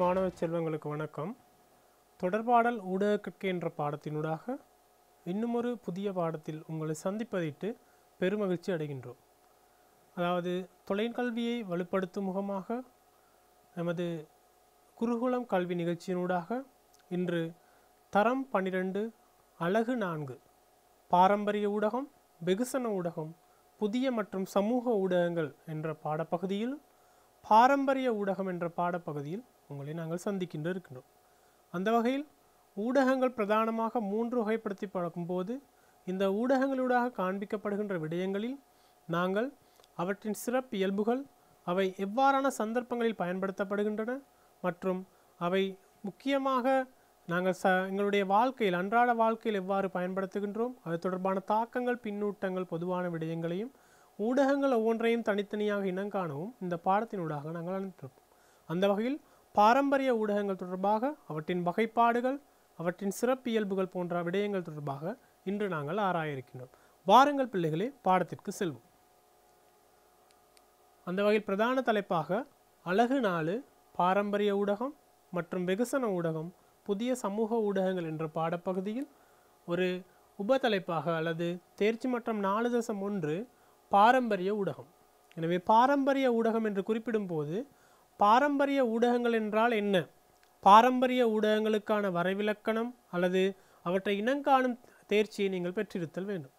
மாணவ செல்வங்களுக்கு வணக்கம் தொடர்பாடல் ஊடகக்கற்கை என்ற பாடத்தினூடாக இன்னுமொரு புதிய பாடத்தில் உங்களை சந்திப்பதிட்டு பெருமகிழ்ச்சி அடைகின்றோம் அதாவது தொலைக்கல்வியை வலுப்படுத்தும் முகமாக நமது குருகுலம் கல்வி நிகழ்ச்சியினூடாக இன்று தரம் பன்னிரண்டு அழகு நான்கு பாரம்பரிய ஊடகம் வெகுசன ஊடகம் புதிய மற்றும் சமூக ஊடகங்கள் என்ற பாடப்பகுதியில் பாரம்பரிய ஊடகம் என்ற பாடப்பகுதியில் உங்களை நாங்கள் சந்திக்கின்ற இருக்கின்றோம் அந்த வகையில் ஊடகங்கள் பிரதானமாக மூன்று வகைப்படுத்தி போது இந்த ஊடகங்களூடாக காண்பிக்கப்படுகின்ற விடயங்களில் நாங்கள் அவற்றின் சிறப்பு இயல்புகள் அவை எவ்வாறான சந்தர்ப்பங்களில் பயன்படுத்தப்படுகின்றன மற்றும் அவை முக்கியமாக நாங்கள் ச எங்களுடைய வாழ்க்கையில் அன்றாட வாழ்க்கையில் எவ்வாறு பயன்படுத்துகின்றோம் அது தொடர்பான தாக்கங்கள் பின்னூட்டங்கள் பொதுவான விடயங்களையும் ஊடகங்கள் ஒவ்வொன்றையும் தனித்தனியாக இனங்காணவும் இந்த பாடத்தினூடாக நாங்கள் அனுப்பியிருப்போம் அந்த வகையில் பாரம்பரிய ஊடகங்கள் தொடர்பாக அவற்றின் வகைப்பாடுகள் அவற்றின் சிறப்பியல்புகள் போன்ற விடயங்கள் தொடர்பாக இன்று நாங்கள் ஆராய இருக்கின்றோம் வாருங்கள் பிள்ளைகளே பாடத்திற்கு செல்வோம் அந்த வகையில் பிரதான தலைப்பாக அழகு நாலு பாரம்பரிய ஊடகம் மற்றும் வெகுசன ஊடகம் புதிய சமூக ஊடகங்கள் என்ற பாடப்பகுதியில் ஒரு உபதலைப்பாக அல்லது தேர்ச்சி மற்றும் நாலு தசம் ஒன்று பாரம்பரிய ஊடகம் எனவே பாரம்பரிய ஊடகம் என்று குறிப்பிடும்போது பாரம்பரிய ஊடகங்கள் என்றால் என்ன பாரம்பரிய ஊடகங்களுக்கான வரைவிலக்கணம் அல்லது அவற்றை இனங்காணும் தேர்ச்சியை நீங்கள் பெற்றிருத்தல் வேண்டும்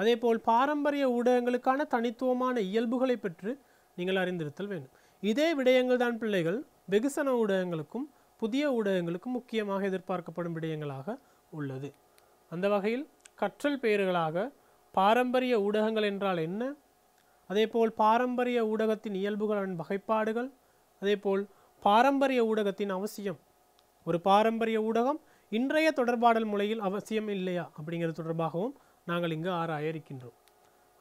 அதேபோல் பாரம்பரிய ஊடகங்களுக்கான தனித்துவமான இயல்புகளை பெற்று நீங்கள் அறிந்திருத்தல் வேண்டும் இதே விடயங்கள் தான் பிள்ளைகள் வெகுசன ஊடகங்களுக்கும் புதிய ஊடகங்களுக்கும் முக்கியமாக எதிர்பார்க்கப்படும் விடயங்களாக உள்ளது அந்த வகையில் கற்றல் பெயர்களாக பாரம்பரிய ஊடகங்கள் என்றால் என்ன அதேபோல் பாரம்பரிய ஊடகத்தின் இயல்புகள் வகைப்பாடுகள் அதேபோல் பாரம்பரிய ஊடகத்தின் அவசியம் ஒரு பாரம்பரிய ஊடகம் இன்றைய தொடர்பாடல் முறையில் அவசியம் இல்லையா அப்படிங்கிறது தொடர்பாகவும் நாங்கள் இங்கு ஆராய இருக்கின்றோம்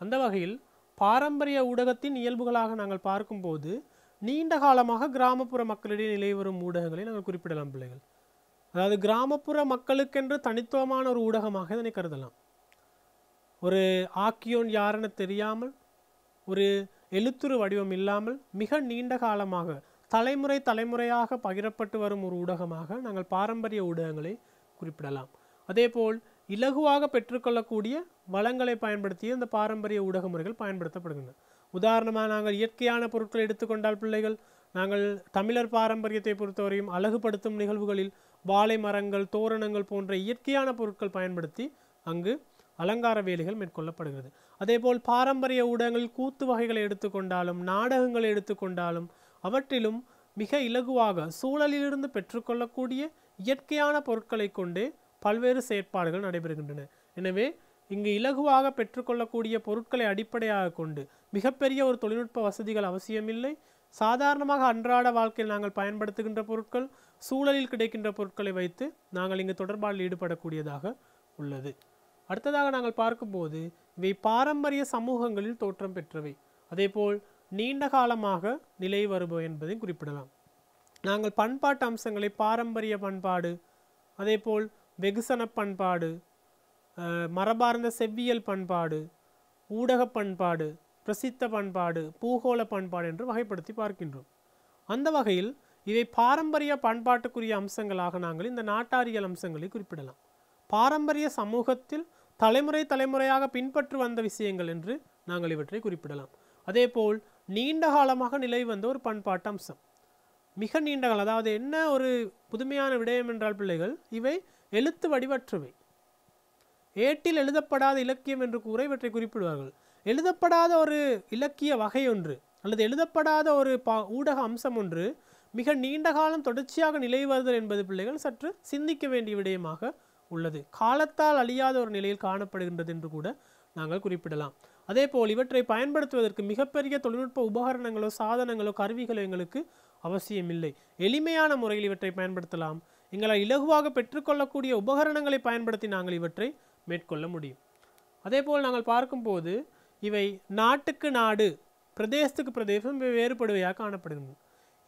அந்த வகையில் பாரம்பரிய ஊடகத்தின் இயல்புகளாக நாங்கள் பார்க்கும்போது நீண்ட காலமாக கிராமப்புற மக்களிடையே நிலை வரும் ஊடகங்களை நாங்கள் குறிப்பிடலாம் பிள்ளைகள் அதாவது கிராமப்புற மக்களுக்கென்று தனித்துவமான ஒரு ஊடகமாக இதனை கருதலாம் ஒரு ஆக்கியோன் யாருன்னு தெரியாமல் ஒரு எழுத்துரு வடிவம் இல்லாமல் மிக நீண்ட காலமாக தலைமுறை தலைமுறையாக பகிரப்பட்டு வரும் ஒரு ஊடகமாக நாங்கள் பாரம்பரிய ஊடகங்களை குறிப்பிடலாம் அதேபோல் இலகுவாக பெற்றுக்கொள்ளக்கூடிய வளங்களை பயன்படுத்தி இந்த பாரம்பரிய ஊடக முறைகள் பயன்படுத்தப்படுகின்றன உதாரணமாக நாங்கள் இயற்கையான பொருட்களை எடுத்துக்கொண்டால் பிள்ளைகள் நாங்கள் தமிழர் பாரம்பரியத்தை பொறுத்தவரையும் அழகுபடுத்தும் நிகழ்வுகளில் வாழை மரங்கள் தோரணங்கள் போன்ற இயற்கையான பொருட்கள் பயன்படுத்தி அங்கு அலங்கார வேலைகள் மேற்கொள்ளப்படுகிறது அதேபோல் பாரம்பரிய ஊடகங்களில் கூத்து வகைகளை எடுத்துக்கொண்டாலும் நாடகங்களை எடுத்துக்கொண்டாலும் அவற்றிலும் மிக இலகுவாக சூழலிலிருந்து பெற்றுக்கொள்ளக்கூடிய இயற்கையான பொருட்களை கொண்டு பல்வேறு செயற்பாடுகள் நடைபெறுகின்றன எனவே இங்கு இலகுவாக பெற்றுக்கொள்ளக்கூடிய பொருட்களை அடிப்படையாக கொண்டு மிகப்பெரிய ஒரு தொழில்நுட்ப வசதிகள் அவசியமில்லை சாதாரணமாக அன்றாட வாழ்க்கையில் நாங்கள் பயன்படுத்துகின்ற பொருட்கள் சூழலில் கிடைக்கின்ற பொருட்களை வைத்து நாங்கள் இங்கு தொடர்பாடல் ஈடுபடக்கூடியதாக உள்ளது அடுத்ததாக நாங்கள் பார்க்கும்போது இவை பாரம்பரிய சமூகங்களில் தோற்றம் பெற்றவை அதேபோல் நீண்ட காலமாக நிலை வருபவை என்பதையும் குறிப்பிடலாம் நாங்கள் பண்பாட்டு அம்சங்களை பாரம்பரிய பண்பாடு அதே போல் வெகுசன பண்பாடு மரபார்ந்த செவ்வியல் பண்பாடு ஊடக பண்பாடு பிரசித்த பண்பாடு பூகோள பண்பாடு என்று வகைப்படுத்தி பார்க்கின்றோம் அந்த வகையில் இதை பாரம்பரிய பண்பாட்டுக்குரிய அம்சங்களாக நாங்கள் இந்த நாட்டாரியல் அம்சங்களை குறிப்பிடலாம் பாரம்பரிய சமூகத்தில் தலைமுறை தலைமுறையாக பின்பற்று வந்த விஷயங்கள் என்று நாங்கள் இவற்றை குறிப்பிடலாம் அதேபோல் நீண்ட காலமாக நிலை வந்த ஒரு பண்பாட்டு அம்சம் மிக நீண்ட காலம் அதாவது என்ன ஒரு புதுமையான விடயம் என்றால் பிள்ளைகள் இவை எழுத்து வடிவற்றவை ஏட்டில் எழுதப்படாத இலக்கியம் என்று கூற இவற்றை குறிப்பிடுவார்கள் எழுதப்படாத ஒரு இலக்கிய வகை ஒன்று அல்லது எழுதப்படாத ஒரு பா ஊடக அம்சம் ஒன்று மிக நீண்ட காலம் தொடர்ச்சியாக நிலை வருதல் என்பது பிள்ளைகள் சற்று சிந்திக்க வேண்டிய விடயமாக உள்ளது காலத்தால் அழியாத ஒரு நிலையில் காணப்படுகின்றது என்று கூட நாங்கள் குறிப்பிடலாம் அதேபோல் இவற்றை பயன்படுத்துவதற்கு மிகப்பெரிய தொழில்நுட்ப உபகரணங்களோ சாதனங்களோ கருவிகளோ எங்களுக்கு அவசியமில்லை எளிமையான முறையில் இவற்றை பயன்படுத்தலாம் எங்களால் இலகுவாக பெற்றுக்கொள்ளக்கூடிய உபகரணங்களை பயன்படுத்தி நாங்கள் இவற்றை மேற்கொள்ள முடியும் அதேபோல் நாங்கள் பார்க்கும்போது இவை நாட்டுக்கு நாடு பிரதேசத்துக்கு பிரதேசம் வேறுபடுவையாக காணப்படுகின்றன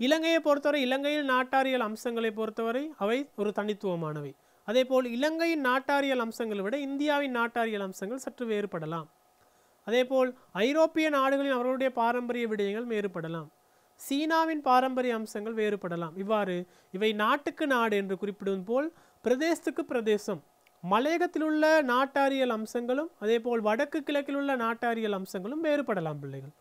இலங்கையை பொறுத்தவரை இலங்கையில் நாட்டாரியல் அம்சங்களை பொறுத்தவரை அவை ஒரு தனித்துவமானவை அதேபோல் இலங்கையின் நாட்டாரியல் அம்சங்களை விட இந்தியாவின் நாட்டாரியல் அம்சங்கள் சற்று வேறுபடலாம் அதேபோல் ஐரோப்பிய நாடுகளின் அவர்களுடைய பாரம்பரிய விடயங்கள் வேறுபடலாம் சீனாவின் பாரம்பரிய அம்சங்கள் வேறுபடலாம் இவ்வாறு இவை நாட்டுக்கு நாடு என்று குறிப்பிடுவது போல் பிரதேசத்துக்கு பிரதேசம் மலையகத்தில் உள்ள நாட்டாரியல் அம்சங்களும் அதேபோல் வடக்கு கிழக்கில் உள்ள நாட்டாரியல் அம்சங்களும் வேறுபடலாம் பிள்ளைகள்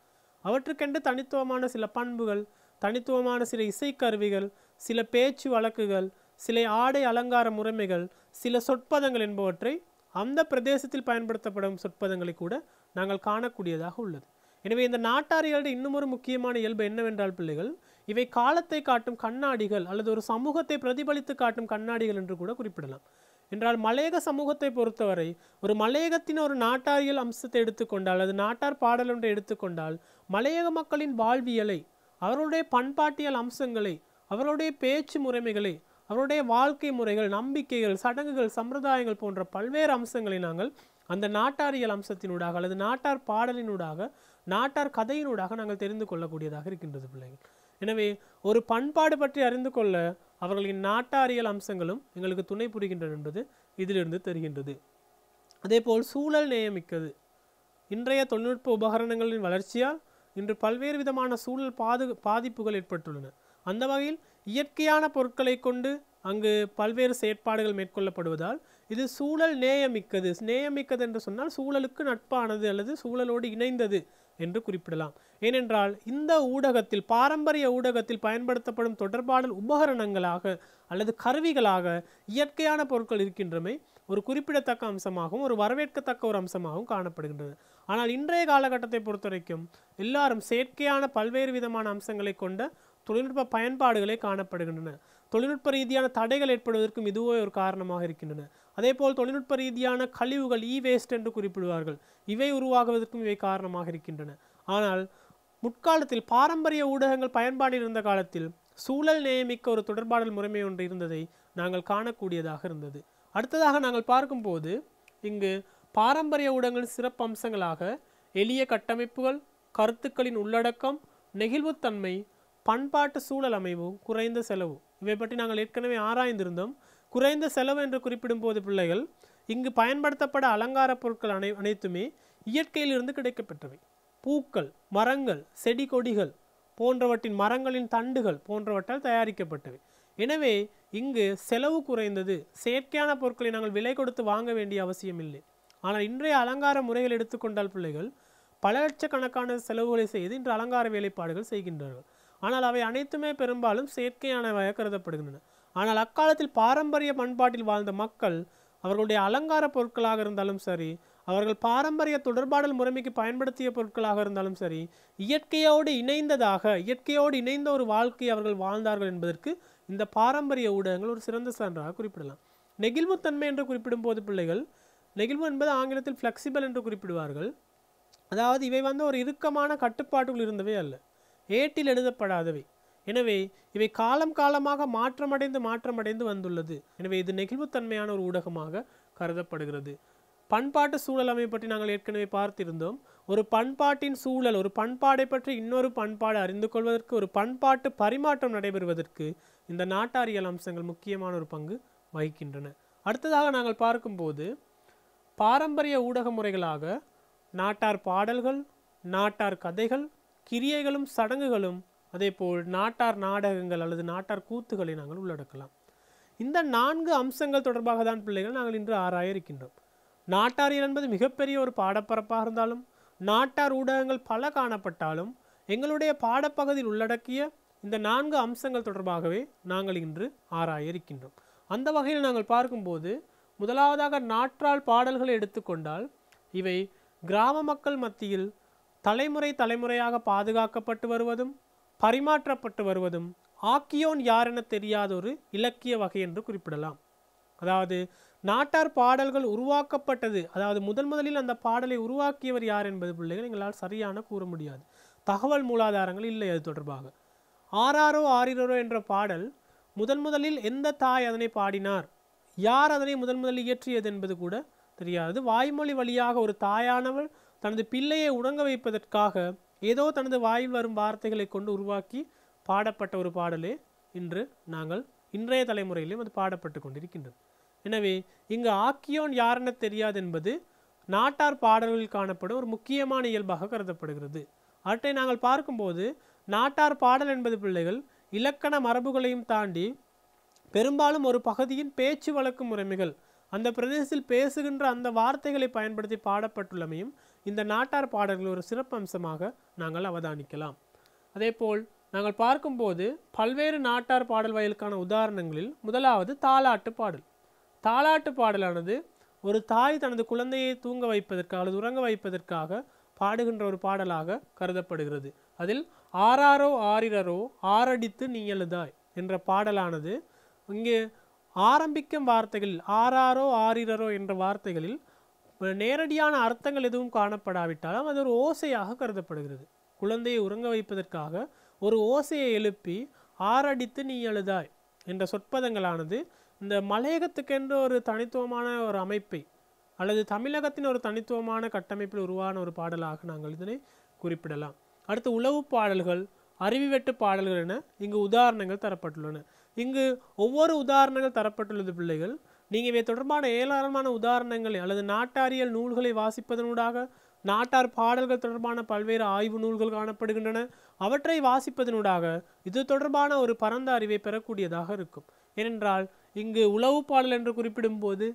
அவற்றுக்கென்று தனித்துவமான சில பண்புகள் தனித்துவமான சில இசைக்கருவிகள் சில பேச்சு வழக்குகள் சில ஆடை அலங்கார முறைமைகள் சில சொற்பதங்கள் என்பவற்றை அந்த பிரதேசத்தில் பயன்படுத்தப்படும் சொற்பதங்களை கூட நாங்கள் காணக்கூடியதாக உள்ளது எனவே இந்த நாட்டாரிகளிட இன்னும் முக்கியமான இயல்பு என்னவென்றால் பிள்ளைகள் இவை காலத்தை காட்டும் கண்ணாடிகள் அல்லது ஒரு சமூகத்தை பிரதிபலித்து காட்டும் கண்ணாடிகள் என்று கூட குறிப்பிடலாம் என்றால் மலையக சமூகத்தை பொறுத்தவரை ஒரு மலையகத்தின் ஒரு நாட்டாரியல் அம்சத்தை எடுத்துக்கொண்டால் அல்லது நாட்டார் பாடல் ஒன்றை எடுத்துக்கொண்டால் மலையக மக்களின் வாழ்வியலை அவர்களுடைய பண்பாட்டியல் அம்சங்களை அவர்களுடைய பேச்சு முறைமைகளை அவருடைய வாழ்க்கை முறைகள் நம்பிக்கைகள் சடங்குகள் சம்பிரதாயங்கள் போன்ற பல்வேறு அம்சங்களை நாங்கள் அந்த நாட்டாரியல் அம்சத்தினூடாக அல்லது நாட்டார் பாடலினூடாக நாட்டார் கதையினூடாக நாங்கள் தெரிந்து கொள்ளக்கூடியதாக இருக்கின்றது பிள்ளைகள் எனவே ஒரு பண்பாடு பற்றி அறிந்து கொள்ள அவர்களின் நாட்டாரியல் அம்சங்களும் எங்களுக்கு துணை புரிகின்றன என்பது இதிலிருந்து தெரிகின்றது அதேபோல் சூழல் நேயமிக்கது இன்றைய தொழில்நுட்ப உபகரணங்களின் வளர்ச்சியால் இன்று பல்வேறு விதமான சூழல் பாது பாதிப்புகள் ஏற்பட்டுள்ளன அந்த வகையில் இயற்கையான பொருட்களை கொண்டு அங்கு பல்வேறு செயற்பாடுகள் மேற்கொள்ளப்படுவதால் இது சூழல் நேயமிக்கது நேயமிக்கது என்று சொன்னால் சூழலுக்கு நட்பானது அல்லது சூழலோடு இணைந்தது என்று குறிப்பிடலாம் ஏனென்றால் இந்த ஊடகத்தில் பாரம்பரிய ஊடகத்தில் பயன்படுத்தப்படும் தொடர்பாடல் உபகரணங்களாக அல்லது கருவிகளாக இயற்கையான பொருட்கள் இருக்கின்றமை ஒரு குறிப்பிடத்தக்க அம்சமாகவும் ஒரு வரவேற்கத்தக்க ஒரு அம்சமாகவும் காணப்படுகின்றது ஆனால் இன்றைய காலகட்டத்தை பொறுத்த வரைக்கும் எல்லாரும் செயற்கையான பல்வேறு விதமான அம்சங்களை கொண்ட தொழில்நுட்ப பயன்பாடுகளே காணப்படுகின்றன தொழில்நுட்ப ரீதியான தடைகள் ஏற்படுவதற்கும் இதுவே ஒரு காரணமாக இருக்கின்றன அதேபோல் தொழில்நுட்ப ரீதியான கழிவுகள் இ வேஸ்ட் என்று குறிப்பிடுவார்கள் இவை உருவாகுவதற்கும் இவை காரணமாக இருக்கின்றன ஆனால் முற்காலத்தில் பாரம்பரிய ஊடகங்கள் பயன்பாடு இருந்த காலத்தில் சூழல் நியமிக்க ஒரு தொடர்பாடல் முறைமை ஒன்று இருந்ததை நாங்கள் காணக்கூடியதாக இருந்தது அடுத்ததாக நாங்கள் பார்க்கும்போது இங்கு பாரம்பரிய ஊடகங்களின் சிறப்பு அம்சங்களாக எளிய கட்டமைப்புகள் கருத்துக்களின் உள்ளடக்கம் நெகிழ்வுத்தன்மை பண்பாட்டு சூழல் அமைவு குறைந்த செலவு இவை பற்றி நாங்கள் ஏற்கனவே ஆராய்ந்திருந்தோம் குறைந்த செலவு என்று குறிப்பிடும்போது பிள்ளைகள் இங்கு பயன்படுத்தப்பட அலங்கார பொருட்கள் அனை அனைத்துமே இயற்கையிலிருந்து கிடைக்கப்பெற்றவை பூக்கள் மரங்கள் செடி கொடிகள் போன்றவற்றின் மரங்களின் தண்டுகள் போன்றவற்றால் தயாரிக்கப்பட்டவை எனவே இங்கு செலவு குறைந்தது செயற்கையான பொருட்களை நாங்கள் விலை கொடுத்து வாங்க வேண்டிய அவசியம் இல்லை ஆனால் இன்றைய அலங்கார முறைகள் எடுத்துக்கொண்டால் பிள்ளைகள் பல லட்சக்கணக்கான செலவுகளை செய்து இன்று அலங்கார வேலைப்பாடுகள் செய்கின்றார்கள் ஆனால் அவை அனைத்துமே பெரும்பாலும் செயற்கையானவையாக கருதப்படுகின்றன ஆனால் அக்காலத்தில் பாரம்பரிய பண்பாட்டில் வாழ்ந்த மக்கள் அவர்களுடைய அலங்கார பொருட்களாக இருந்தாலும் சரி அவர்கள் பாரம்பரிய தொடர்பாடல் முறைமைக்கு பயன்படுத்திய பொருட்களாக இருந்தாலும் சரி இயற்கையோடு இணைந்ததாக இயற்கையோடு இணைந்த ஒரு வாழ்க்கை அவர்கள் வாழ்ந்தார்கள் என்பதற்கு இந்த பாரம்பரிய ஊடகங்கள் ஒரு சிறந்த சான்றாக குறிப்பிடலாம் நெகிழ்வுத்தன்மை என்று குறிப்பிடும் போது பிள்ளைகள் நெகிழ்வு என்பது ஆங்கிலத்தில் ஃப்ளெக்சிபிள் என்று குறிப்பிடுவார்கள் அதாவது இவை வந்து ஒரு இறுக்கமான கட்டுப்பாட்டுகள் இருந்தவை அல்ல ஏட்டில் எழுதப்படாதவை எனவே இவை காலம் காலமாக மாற்றமடைந்து மாற்றமடைந்து வந்துள்ளது எனவே இது நெகிழ்வுத்தன்மையான ஒரு ஊடகமாக கருதப்படுகிறது பண்பாட்டு சூழல் அமைப்பை பற்றி நாங்கள் ஏற்கனவே பார்த்திருந்தோம் ஒரு பண்பாட்டின் சூழல் ஒரு பண்பாடை பற்றி இன்னொரு பண்பாடு அறிந்து கொள்வதற்கு ஒரு பண்பாட்டு பரிமாற்றம் நடைபெறுவதற்கு இந்த நாட்டாரியல் அம்சங்கள் முக்கியமான ஒரு பங்கு வகிக்கின்றன அடுத்ததாக நாங்கள் பார்க்கும்போது பாரம்பரிய ஊடக முறைகளாக நாட்டார் பாடல்கள் நாட்டார் கதைகள் கிரியைகளும் சடங்குகளும் அதேபோல் நாட்டார் நாடகங்கள் அல்லது நாட்டார் கூத்துகளை நாங்கள் உள்ளடக்கலாம் இந்த நான்கு அம்சங்கள் தொடர்பாக தான் பிள்ளைகள் நாங்கள் இன்று ஆராய இருக்கின்றோம் நாட்டாரியல் என்பது மிகப்பெரிய ஒரு பாடப்பரப்பாக இருந்தாலும் நாட்டார் ஊடகங்கள் பல காணப்பட்டாலும் எங்களுடைய பாடப்பகுதியில் உள்ளடக்கிய இந்த நான்கு அம்சங்கள் தொடர்பாகவே நாங்கள் இன்று ஆராய இருக்கின்றோம் அந்த வகையில் நாங்கள் பார்க்கும்போது முதலாவதாக நாற்றால் பாடல்களை எடுத்துக்கொண்டால் இவை கிராம மக்கள் மத்தியில் தலைமுறை தலைமுறையாக பாதுகாக்கப்பட்டு வருவதும் பரிமாற்றப்பட்டு வருவதும் ஆக்கியோன் யாரென தெரியாத ஒரு இலக்கிய வகை என்று குறிப்பிடலாம் அதாவது நாட்டார் பாடல்கள் உருவாக்கப்பட்டது அதாவது முதன் முதலில் அந்த பாடலை உருவாக்கியவர் யார் என்பது பிள்ளைகள் எங்களால் சரியான கூற முடியாது தகவல் மூலாதாரங்கள் இல்லை அது தொடர்பாக ஆறாரோ ஆறிரோ என்ற பாடல் முதன் முதலில் எந்த தாய் அதனை பாடினார் யார் அதனை முதன் முதலில் இயற்றியது என்பது கூட தெரியாது வாய்மொழி வழியாக ஒரு தாயானவள் தனது பிள்ளையை உடங்க வைப்பதற்காக ஏதோ தனது வாயில் வரும் வார்த்தைகளை கொண்டு உருவாக்கி பாடப்பட்ட ஒரு பாடலே இன்று நாங்கள் இன்றைய தலைமுறையிலும் அது பாடப்பட்டு கொண்டிருக்கின்றது எனவே இங்கு ஆக்கியோன் யாரென தெரியாது என்பது நாட்டார் பாடல்களில் காணப்படும் ஒரு முக்கியமான இயல்பாக கருதப்படுகிறது அவற்றை நாங்கள் பார்க்கும்போது நாட்டார் பாடல் என்பது பிள்ளைகள் இலக்கண மரபுகளையும் தாண்டி பெரும்பாலும் ஒரு பகுதியின் பேச்சு வழக்கு முறைமைகள் அந்த பிரதேசத்தில் பேசுகின்ற அந்த வார்த்தைகளை பயன்படுத்தி பாடப்பட்டுள்ளமையும் இந்த நாட்டார் பாடல்கள் ஒரு சிறப்பம்சமாக நாங்கள் அவதானிக்கலாம் அதேபோல் நாங்கள் பார்க்கும்போது பல்வேறு நாட்டார் பாடல் வயலுக்கான உதாரணங்களில் முதலாவது தாலாட்டு பாடல் தாலாட்டு பாடலானது ஒரு தாய் தனது குழந்தையை தூங்க வைப்பதற்கு அல்லது உறங்க வைப்பதற்காக பாடுகின்ற ஒரு பாடலாக கருதப்படுகிறது அதில் ஆறாரோ ஆறிரரோ ஆறடித்து நீ எழுதாய் என்ற பாடலானது இங்கே ஆரம்பிக்கும் வார்த்தைகளில் ஆறாரோ ஆறிரரோ என்ற வார்த்தைகளில் நேரடியான அர்த்தங்கள் எதுவும் காணப்படாவிட்டாலும் அது ஒரு ஓசையாக கருதப்படுகிறது குழந்தையை உறங்க வைப்பதற்காக ஒரு ஓசையை எழுப்பி ஆறடித்து நீ எழுதாய் என்ற சொற்பதங்களானது இந்த மலையகத்துக்கென்ற ஒரு தனித்துவமான ஒரு அமைப்பை அல்லது தமிழகத்தின் ஒரு தனித்துவமான கட்டமைப்பில் உருவான ஒரு பாடலாக நாங்கள் இதனை குறிப்பிடலாம் அடுத்து உளவு பாடல்கள் அருவி வெட்டு பாடல்கள் என இங்கு உதாரணங்கள் தரப்பட்டுள்ளன இங்கு ஒவ்வொரு உதாரணங்கள் தரப்பட்டுள்ளது பிள்ளைகள் நீங்கள் இவை தொடர்பான ஏராளமான உதாரணங்கள் அல்லது நாட்டாரியல் நூல்களை வாசிப்பதனூடாக நாட்டார் பாடல்கள் தொடர்பான பல்வேறு ஆய்வு நூல்கள் காணப்படுகின்றன அவற்றை வாசிப்பதனூடாக இது தொடர்பான ஒரு பரந்த அறிவை பெறக்கூடியதாக இருக்கும் ஏனென்றால் இங்கு உளவு பாடல் என்று குறிப்பிடும்போது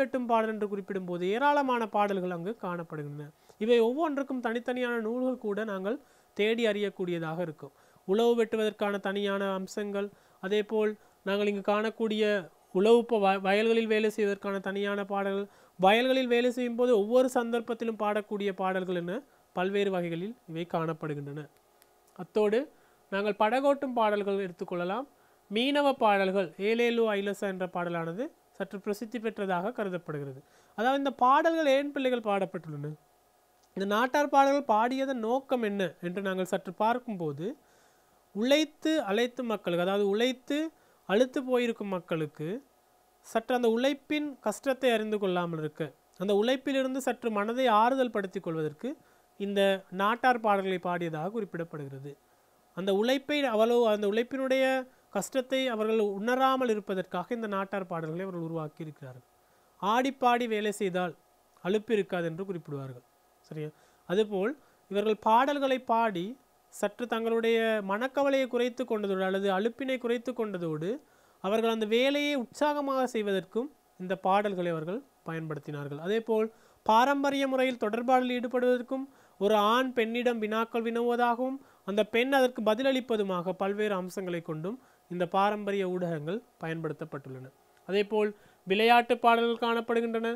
வெட்டும் பாடல் என்று குறிப்பிடும்போது ஏராளமான பாடல்கள் அங்கு காணப்படுகின்றன இவை ஒவ்வொன்றுக்கும் தனித்தனியான நூல்கள் கூட நாங்கள் தேடி அறியக்கூடியதாக இருக்கும் உளவு வெட்டுவதற்கான தனியான அம்சங்கள் அதேபோல் நாங்கள் இங்கு காணக்கூடிய உழவு வயல்களில் வேலை செய்வதற்கான தனியான பாடல்கள் வயல்களில் வேலை செய்யும் போது ஒவ்வொரு சந்தர்ப்பத்திலும் பாடக்கூடிய பாடல்கள் என பல்வேறு வகைகளில் இவை காணப்படுகின்றன அத்தோடு நாங்கள் படகோட்டும் பாடல்கள் எடுத்துக்கொள்ளலாம் மீனவ பாடல்கள் ஏலேலு ஐலசா என்ற பாடலானது சற்று பிரசித்தி பெற்றதாக கருதப்படுகிறது அதாவது இந்த பாடல்கள் ஏன் பிள்ளைகள் பாடப்பட்டுள்ளன இந்த நாட்டார் பாடல்கள் பாடியதன் நோக்கம் என்ன என்று நாங்கள் சற்று பார்க்கும்போது உழைத்து அழைத்து மக்களுக்கு அதாவது உழைத்து அழுத்து போயிருக்கும் மக்களுக்கு சற்று அந்த உழைப்பின் கஷ்டத்தை அறிந்து கொள்ளாமல் இருக்க அந்த உழைப்பிலிருந்து சற்று மனதை ஆறுதல் படுத்தி கொள்வதற்கு இந்த நாட்டார் பாடல்களை பாடியதாக குறிப்பிடப்படுகிறது அந்த உழைப்பை அவ்வளவு அந்த உழைப்பினுடைய கஷ்டத்தை அவர்கள் உணராமல் இருப்பதற்காக இந்த நாட்டார் பாடல்களை அவர்கள் உருவாக்கி இருக்கிறார்கள் ஆடிப்பாடி வேலை செய்தால் அழுப்பு இருக்காது என்று குறிப்பிடுவார்கள் சரியா அதுபோல் இவர்கள் பாடல்களை பாடி சற்று தங்களுடைய மனக்கவலையை குறைத்து கொண்டதோடு அல்லது அழுப்பினை குறைத்து கொண்டதோடு அவர்கள் அந்த வேலையை உற்சாகமாக செய்வதற்கும் இந்த பாடல்களை அவர்கள் பயன்படுத்தினார்கள் அதேபோல் பாரம்பரிய முறையில் தொடர்பாடில் ஈடுபடுவதற்கும் ஒரு ஆண் பெண்ணிடம் வினாக்கள் வினவுவதாகவும் அந்த பெண் அதற்கு பதிலளிப்பதுமாக பல்வேறு அம்சங்களை கொண்டும் இந்த பாரம்பரிய ஊடகங்கள் பயன்படுத்தப்பட்டுள்ளன அதேபோல் விளையாட்டு பாடல்கள் காணப்படுகின்றன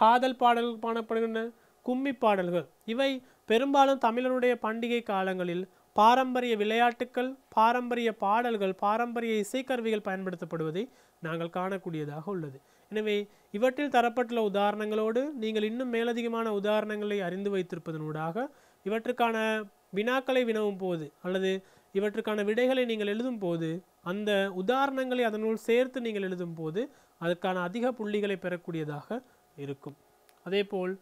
காதல் பாடல்கள் காணப்படுகின்றன கும்மி பாடல்கள் இவை பெரும்பாலும் தமிழருடைய பண்டிகை காலங்களில் பாரம்பரிய விளையாட்டுக்கள் பாரம்பரிய பாடல்கள் பாரம்பரிய இசைக்கருவிகள் பயன்படுத்தப்படுவதை நாங்கள் காணக்கூடியதாக உள்ளது எனவே இவற்றில் தரப்பட்டுள்ள உதாரணங்களோடு நீங்கள் இன்னும் மேலதிகமான உதாரணங்களை அறிந்து வைத்திருப்பதனூடாக இவற்றுக்கான வினாக்களை வினவும் போது அல்லது இவற்றுக்கான விடைகளை நீங்கள் எழுதும் போது அந்த உதாரணங்களை அதனுள் சேர்த்து நீங்கள் எழுதும் போது அதற்கான அதிக புள்ளிகளை பெறக்கூடியதாக இருக்கும் அதேபோல்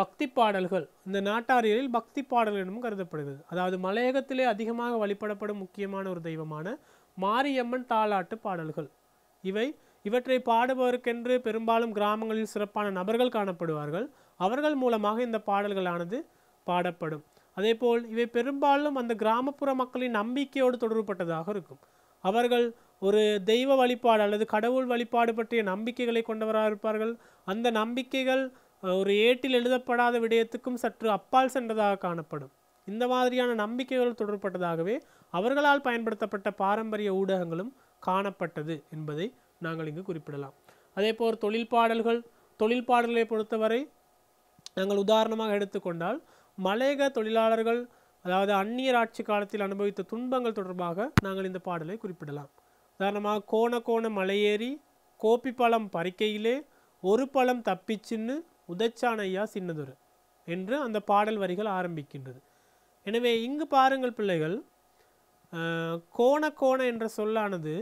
பக்தி பாடல்கள் இந்த நாட்டாரியலில் பக்தி பாடல் எனவும் கருதப்படுகிறது அதாவது மலையகத்திலே அதிகமாக வழிபடப்படும் முக்கியமான ஒரு தெய்வமான மாரியம்மன் தாளாட்டு பாடல்கள் இவை இவற்றை பாடுபவருக்கென்று பெரும்பாலும் கிராமங்களில் சிறப்பான நபர்கள் காணப்படுவார்கள் அவர்கள் மூலமாக இந்த பாடல்களானது பாடப்படும் அதேபோல் இவை பெரும்பாலும் அந்த கிராமப்புற மக்களின் நம்பிக்கையோடு தொடர்புபட்டதாக இருக்கும் அவர்கள் ஒரு தெய்வ வழிபாடு அல்லது கடவுள் வழிபாடு பற்றிய நம்பிக்கைகளை கொண்டவராக இருப்பார்கள் அந்த நம்பிக்கைகள் ஒரு ஏட்டில் எழுதப்படாத விடயத்துக்கும் சற்று அப்பால் சென்றதாக காணப்படும் இந்த மாதிரியான நம்பிக்கைகள் தொடர்பட்டதாகவே அவர்களால் பயன்படுத்தப்பட்ட பாரம்பரிய ஊடகங்களும் காணப்பட்டது என்பதை நாங்கள் இங்கு குறிப்பிடலாம் அதே போல் தொழில் பாடல்கள் தொழில் பாடல்களை பொறுத்தவரை நாங்கள் உதாரணமாக எடுத்துக்கொண்டால் மலையக தொழிலாளர்கள் அதாவது அந்நியர் ஆட்சி காலத்தில் அனுபவித்த துன்பங்கள் தொடர்பாக நாங்கள் இந்த பாடலை குறிப்பிடலாம் உதாரணமாக கோண கோண மலையேறி கோப்பி பழம் பறிக்கையிலே ஒரு பழம் தப்பிச்சின்னு உதச்சானையா சின்னதுரு என்று அந்த பாடல் வரிகள் ஆரம்பிக்கின்றது எனவே இங்கு பாருங்கள் பிள்ளைகள் கோண கோண என்ற சொல்லானது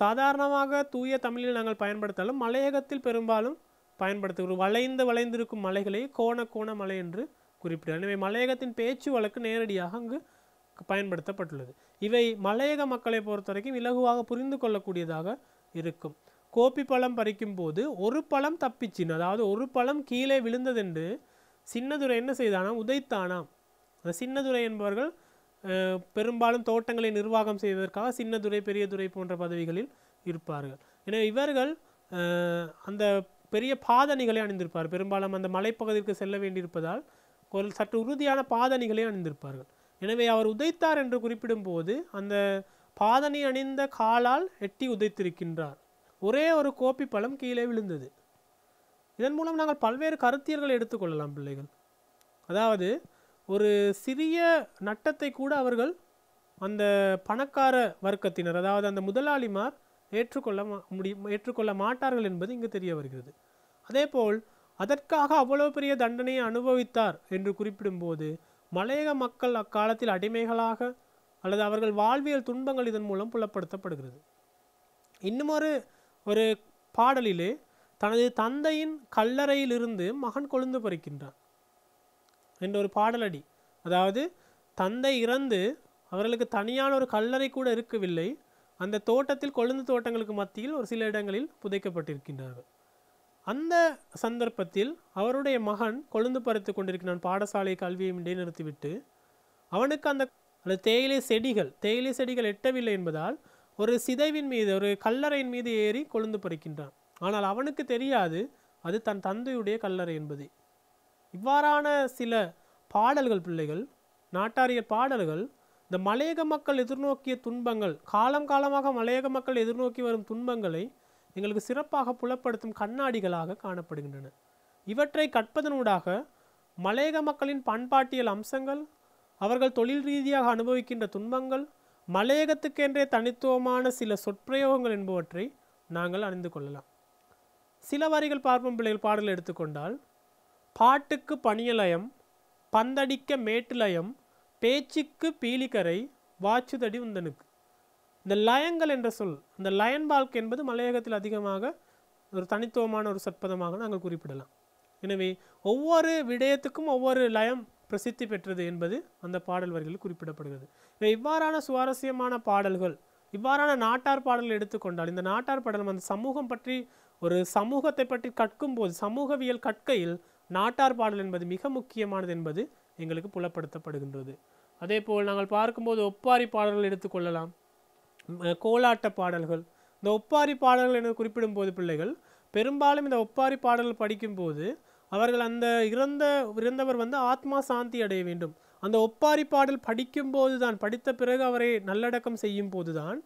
சாதாரணமாக தூய தமிழில் நாங்கள் பயன்படுத்தாலும் மலையகத்தில் பெரும்பாலும் பயன்படுத்துகிறோம் வளைந்து வளைந்திருக்கும் மலைகளை கோண கோண மலை என்று குறிப்பிடுகிறார் எனவே மலையகத்தின் பேச்சு வழக்கு நேரடியாக அங்கு பயன்படுத்தப்பட்டுள்ளது இவை மலையக மக்களை பொறுத்த வரைக்கும் இலகுவாக புரிந்து கொள்ளக்கூடியதாக இருக்கும் கோப்பி பழம் பறிக்கும் போது ஒரு பழம் தப்பிச்சின் அதாவது ஒரு பழம் கீழே விழுந்ததென்று சின்னதுரை என்ன செய்தானா உதைத்தானாம் அந்த சின்னதுரை என்பவர்கள் பெரும்பாலும் தோட்டங்களை நிர்வாகம் செய்வதற்காக சின்னதுரை பெரியதுரை போன்ற பதவிகளில் இருப்பார்கள் எனவே இவர்கள் அந்த பெரிய பாதணிகளை அணிந்திருப்பார் பெரும்பாலும் அந்த மலைப்பகுதிக்கு செல்ல வேண்டியிருப்பதால் ஒரு சற்று உறுதியான பாதணிகளை அணிந்திருப்பார்கள் எனவே அவர் உதைத்தார் என்று குறிப்பிடும்போது அந்த பாதணி அணிந்த காலால் எட்டி உதைத்திருக்கின்றார் ஒரே ஒரு கோப்பி பழம் கீழே விழுந்தது இதன் மூலம் நாங்கள் பல்வேறு கருத்தியல்களை எடுத்துக்கொள்ளலாம் பிள்ளைகள் அதாவது ஒரு சிறிய நட்டத்தை கூட அவர்கள் அந்த பணக்கார வர்க்கத்தினர் அதாவது அந்த முதலாளிமார் ஏற்றுக்கொள்ள முடியும் ஏற்றுக்கொள்ள மாட்டார்கள் என்பது இங்கு தெரிய வருகிறது அதேபோல் அதற்காக அவ்வளவு பெரிய தண்டனையை அனுபவித்தார் என்று குறிப்பிடும்போது மலையக மக்கள் அக்காலத்தில் அடிமைகளாக அல்லது அவர்கள் வாழ்வியல் துன்பங்கள் இதன் மூலம் புலப்படுத்தப்படுகிறது இன்னும் ஒரு ஒரு பாடலிலே தனது தந்தையின் கல்லறையிலிருந்து மகன் கொழுந்து பறிக்கின்றான் என்ற ஒரு பாடலடி அதாவது தந்தை இறந்து அவர்களுக்கு தனியான ஒரு கல்லறை கூட இருக்கவில்லை அந்த தோட்டத்தில் கொழுந்து தோட்டங்களுக்கு மத்தியில் ஒரு சில இடங்களில் புதைக்கப்பட்டிருக்கின்றார்கள் அந்த சந்தர்ப்பத்தில் அவருடைய மகன் கொழுந்து பறித்து கொண்டிருக்கிறான் பாடசாலை கல்வியை இடைநிறுத்திவிட்டு அவனுக்கு அந்த அந்த தேயிலை செடிகள் தேயிலை செடிகள் எட்டவில்லை என்பதால் ஒரு சிதைவின் மீது ஒரு கல்லறையின் மீது ஏறி கொழுந்து பறிக்கின்றான் ஆனால் அவனுக்கு தெரியாது அது தன் தந்தையுடைய கல்லறை என்பது இவ்வாறான சில பாடல்கள் பிள்ளைகள் நாட்டாரிய பாடல்கள் இந்த மலையக மக்கள் எதிர்நோக்கிய துன்பங்கள் காலம் காலமாக மலையக மக்கள் எதிர்நோக்கி வரும் துன்பங்களை எங்களுக்கு சிறப்பாக புலப்படுத்தும் கண்ணாடிகளாக காணப்படுகின்றன இவற்றை கற்பதனூடாக மலையக மக்களின் பண்பாட்டியல் அம்சங்கள் அவர்கள் தொழில் ரீதியாக அனுபவிக்கின்ற துன்பங்கள் மலையகத்துக்கென்றே தனித்துவமான சில சொற்பிரயோகங்கள் என்பவற்றை நாங்கள் அறிந்து கொள்ளலாம் சில வரிகள் பார்ப்போம் பிள்ளைகள் பாடல் எடுத்துக்கொண்டால் பாட்டுக்கு பணியலயம் பந்தடிக்க மேட்டுலயம் பேச்சுக்கு பீலிக்கரை வாச்சுதடி உந்தனுக்கு இந்த லயங்கள் என்ற சொல் இந்த லயன் பால்க் என்பது மலையகத்தில் அதிகமாக ஒரு தனித்துவமான ஒரு சற்பதமாக நாங்கள் குறிப்பிடலாம் எனவே ஒவ்வொரு விடயத்துக்கும் ஒவ்வொரு லயம் பிரசித்தி பெற்றது என்பது அந்த பாடல் வரிகளில் குறிப்பிடப்படுகிறது இவ்வாறான சுவாரஸ்யமான பாடல்கள் இவ்வாறான நாட்டார் பாடல்கள் எடுத்துக்கொண்டால் இந்த நாட்டார் பாடல் அந்த சமூகம் பற்றி ஒரு சமூகத்தை பற்றி கற்கும் போது சமூகவியல் கற்கையில் நாட்டார் பாடல் என்பது மிக முக்கியமானது என்பது எங்களுக்கு புலப்படுத்தப்படுகின்றது அதே போல் நாங்கள் பார்க்கும்போது ஒப்பாரி பாடல்கள் எடுத்துக்கொள்ளலாம் கோலாட்ட பாடல்கள் இந்த ஒப்பாரி பாடல்கள் என குறிப்பிடும்போது பிள்ளைகள் பெரும்பாலும் இந்த ஒப்பாரி பாடல்கள் படிக்கும்போது அவர்கள் அந்த இறந்த இறந்தவர் வந்து ஆத்மா சாந்தி அடைய வேண்டும் அந்த ஒப்பாரி பாடல் போது தான் படித்த பிறகு அவரை நல்லடக்கம் செய்யும் போது தான்